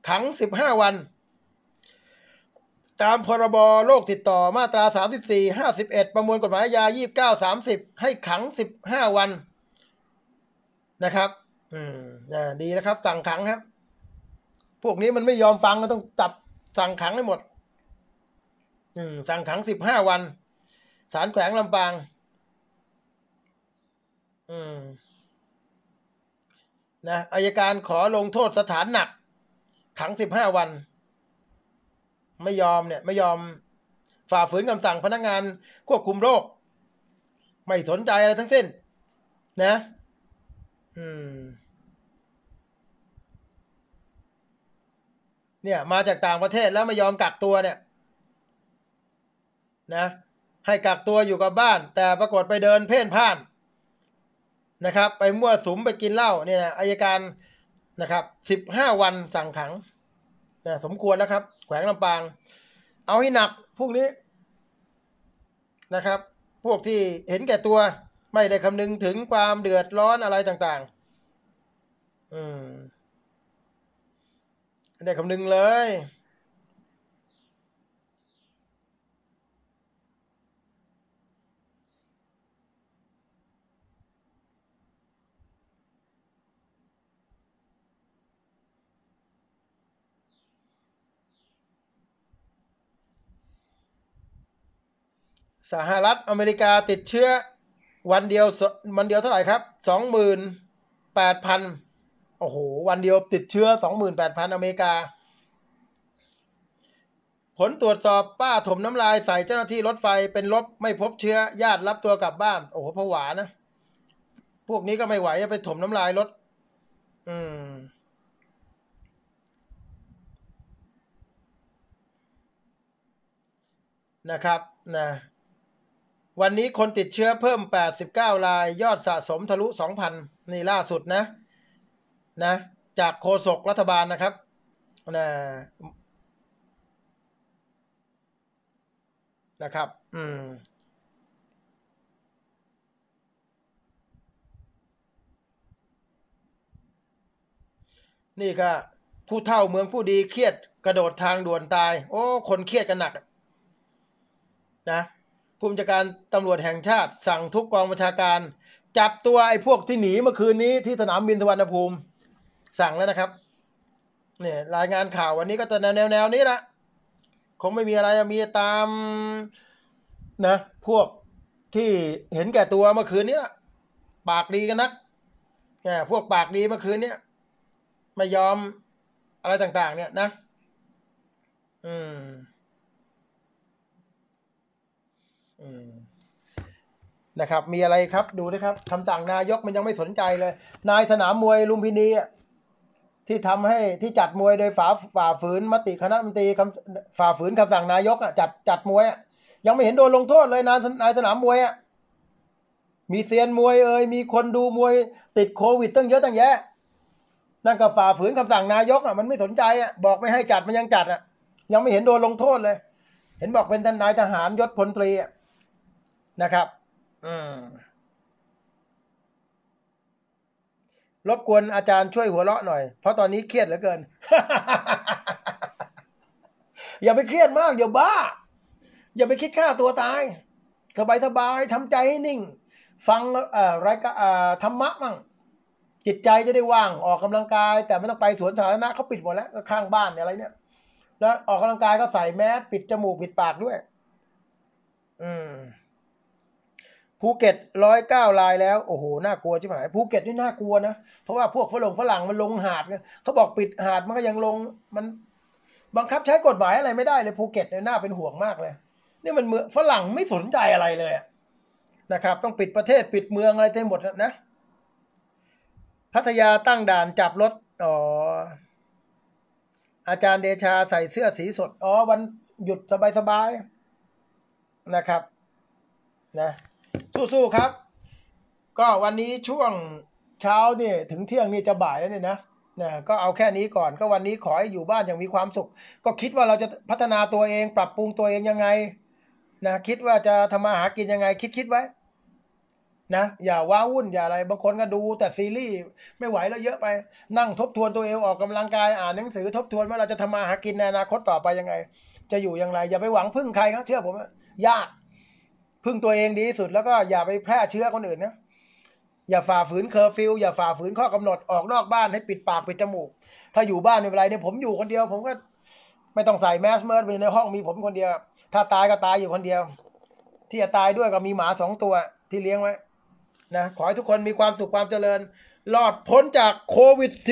ขังสิบห้าวัน ตามพรบโรคติดต่อมาตราสสสสาามิิบบี่ห้เอ็ดประมวลกฎหมายยายี่สบเก้าามสิบให้ขังสิบห้าวันนะครับอืมอ่าดี นะครับ สั่งขังครับ พวกนี้มันไม่ยอมฟังก็ต้อง จับสั่งขัง ให้ หมด อืม สั่งขังสิบห้าวัน สารแขวงลำปาง อืม นะอายการขอลงโทษสถาน หนัก ขังสิบห้าวัน ไม่ ยอม เนี่ย ไม่ยอม ฝ่าฝืนคำสั่งพนักงาน ควบคุมโรค ไม่สนใจอะไรทั้งสิ้น นะเนี่ย มาจากต่างประเทศแล้วไม่ยอมกักตัวเนี่ย นะ ให้กักตัวอยู่กับบ้านแต่ปรากฏไปเดินเพ่นพ่านนะครับ ไปมั่วสุมไปกินเหล้าเนี่ยนะอายการนะครับสิบห้าวันสั่งขังนะสมควรแล้วครับแขวงลำปาง เอาให้หนักพวกนี้นะครับ พวกที่เห็นแก่ตัวไม่ได้คำนึงถึงความเดือดร้อนอะไรต่างๆ อืมไม่ได้คำนึงเลย สหรัฐอเมริกาติดเชื้อวันเดียววันเดียวเท่าไหร่ครับสองหมื่นแปดพันโอ้โหวันเดียวติดเชื้อสองหมื่นแปดพันอเมริกา ผลตรวจสอบป้าถมน้ำลายใส่เจ้าหน้าที่รถไฟเป็นลบไม่พบเชื้อญาติรับตัวกลับบ้าน โอ้โหผวานะ พวกนี้ก็ไม่ไหวจะไปถมน้ำลายรถอืม นะครับนะวันนี้คนติดเชื้อเพิ่ม 89ราย ยอดสะสม ทะลุ2,000 นี่ล่าสุดนะนะ จากโฆษกรัฐบาลนะครับนะนะครับ อืม นี่ก็ผู้เท่าเมืองผู้ดีเครียดกระโดดทางด่วนตาย โอ้ คนเครียดกันหนักนะผู้บัญชาการตำรวจแห่งชาติสั่งทุกกองบัญชาการ จับตัวไอ้พวกที่หนีเมื่อคืนนี้ที่สนามบินสุวรรณภูมิสั่งแล้วนะครับ เนี่ย รายงานข่าววันนี้ก็จะแนวแนวนี้ี้ละคงไม่มีอะไรมีตามนะพวกที่เห็นแก่ตัวเมื่อคืนนี้ละปากดีกันนักเนี่ยพวกปากดีเมื่อคืนเนี้ยไม่ยอมอะไรต่าง ๆ เนี่ยนะอืมนะครับ มีอะไรครับ ดูนะครับคำสั่งนายกมันยังไม่สนใจเลย นายสนามมวยลุมพินีที่ทำให้ที่จัดมวยโดยฝ่าฝ่าฝืนมติคณะมนตรีฝ่าฝืนคำสั่งนายกอ่ะจัดจัดมวยยังไม่เห็นโดนลงโทษเลยนายนายสนามมวยอ่ะมีเซียนมวยเอ่ยมีคนดูมวยติดโควิดตั้งเยอะตั้งแยะนั่นก็ฝ่าฝืนคำสั่งนายกอ่ะมันไม่สนใจอ่ะบอกไม่ให้จัดมันยังจัดอ่ะ ยังไม่เห็นโดนลงโทษเลย เห็นบอกเป็นทนายทหารยศพลตรีอ่ะนะครับ อืม รบกวนอาจารย์ช่วยหัวเราะหน่อย เพราะตอนนี้เครียดเหลือเกิน อย่าไปเครียดมากอย่าบ้า อย่าไปคิดฆ่าตัวตาย สบายสบายทำใจให้นิ่ง ฟังรายการธรรมะมั่ง จิตใจจะได้ว่าง ออกกำลังกาย แต่ไม่ต้องไปสวนสาธารณะเขาปิดหมดแล้ว ข้างบ้าน อะไรเนี่ย แล้ว ออกกำลังกายก็ใส่แมสปิดจมูกปิดปากด้วย อืมภูเก็ตร้อยเก้าลายแล้วโอ้โห น่ากลัวใช่ไหมภูเก็ตนี่น่ากลัวนะ เพราะว่าพวกฝรั่งฝรั่งมันลงหาดเนี่ยเขาบอกปิดหาดมันก็ยังลง มัน บังคับใช้กฎหมายอะไรไม่ได้เลย ภูเก็ตเนี่ยน่าเป็นห่วงมากเลย นี่มันเมืองฝรั่งไม่สนใจอะไรเลยนะครับ ต้องปิดประเทศปิดเมืองอะไรทั้งหมดนะพัทยาตั้งด่านจับรถอ๋ออาจารย์เดชาใส่เสื้อสีสดอ๋อวันหยุดสบายๆนะครับ นะสู้ๆครับ ก็วันนี้ช่วงเช้านี่ถึงเที่ยงนี่จะบ่ายแล้วเนี่ยนะนะก็เอาแค่นี้ก่อนก็วันนี้ขอให้อยู่บ้านอย่างมีความสุข ก็คิดว่าเราจะพัฒนาตัวเอง ปรับปรุงตัวเองยังไงนะคิดว่าจะทำมาหากินยังไง คิดคิดไว้ นะอย่าว้าวุ่นอย่าอะไร บางคนก็ดู แต่ซีรีส์ไม่ไหวแล้วเยอะไปนั่งทบทวนตัวเองออกกำลังกายอ่านหนังสือทบทวนว่าเราจะทำมาหากินในอนาคตต่อไปยังไง จะอยู่อย่างไรอย่าไปหวังพึ่งใครครับ เชื่อผมยากพึ่งตัวเองดีที่สุดแล้วก็อย่าไปแพร่เชื้อคนอื่นนะอย่าฝ่าฝืนเคอร์ฟิวอย่าฝ่าฝืนข้อกำหนดออกนอกบ้านให้ปิดปากปิดจมูก ถ้าอยู่บ้านไม่เป็นไรเนี่ยผมอยู่คนเดียว ผมก็ ไม่ต้องใส่แมสเมิร์ดไปในห้องมีผมคนเดียว ถ้าตายก็ตายอยู่คนเดียว ที่จะตายด้วยก็มีหมาสองตัวที่เลี้ยงไว้ นะ ขอให้ทุกคนมีความสุขความเจริญรอดพ้นจากโควิด -19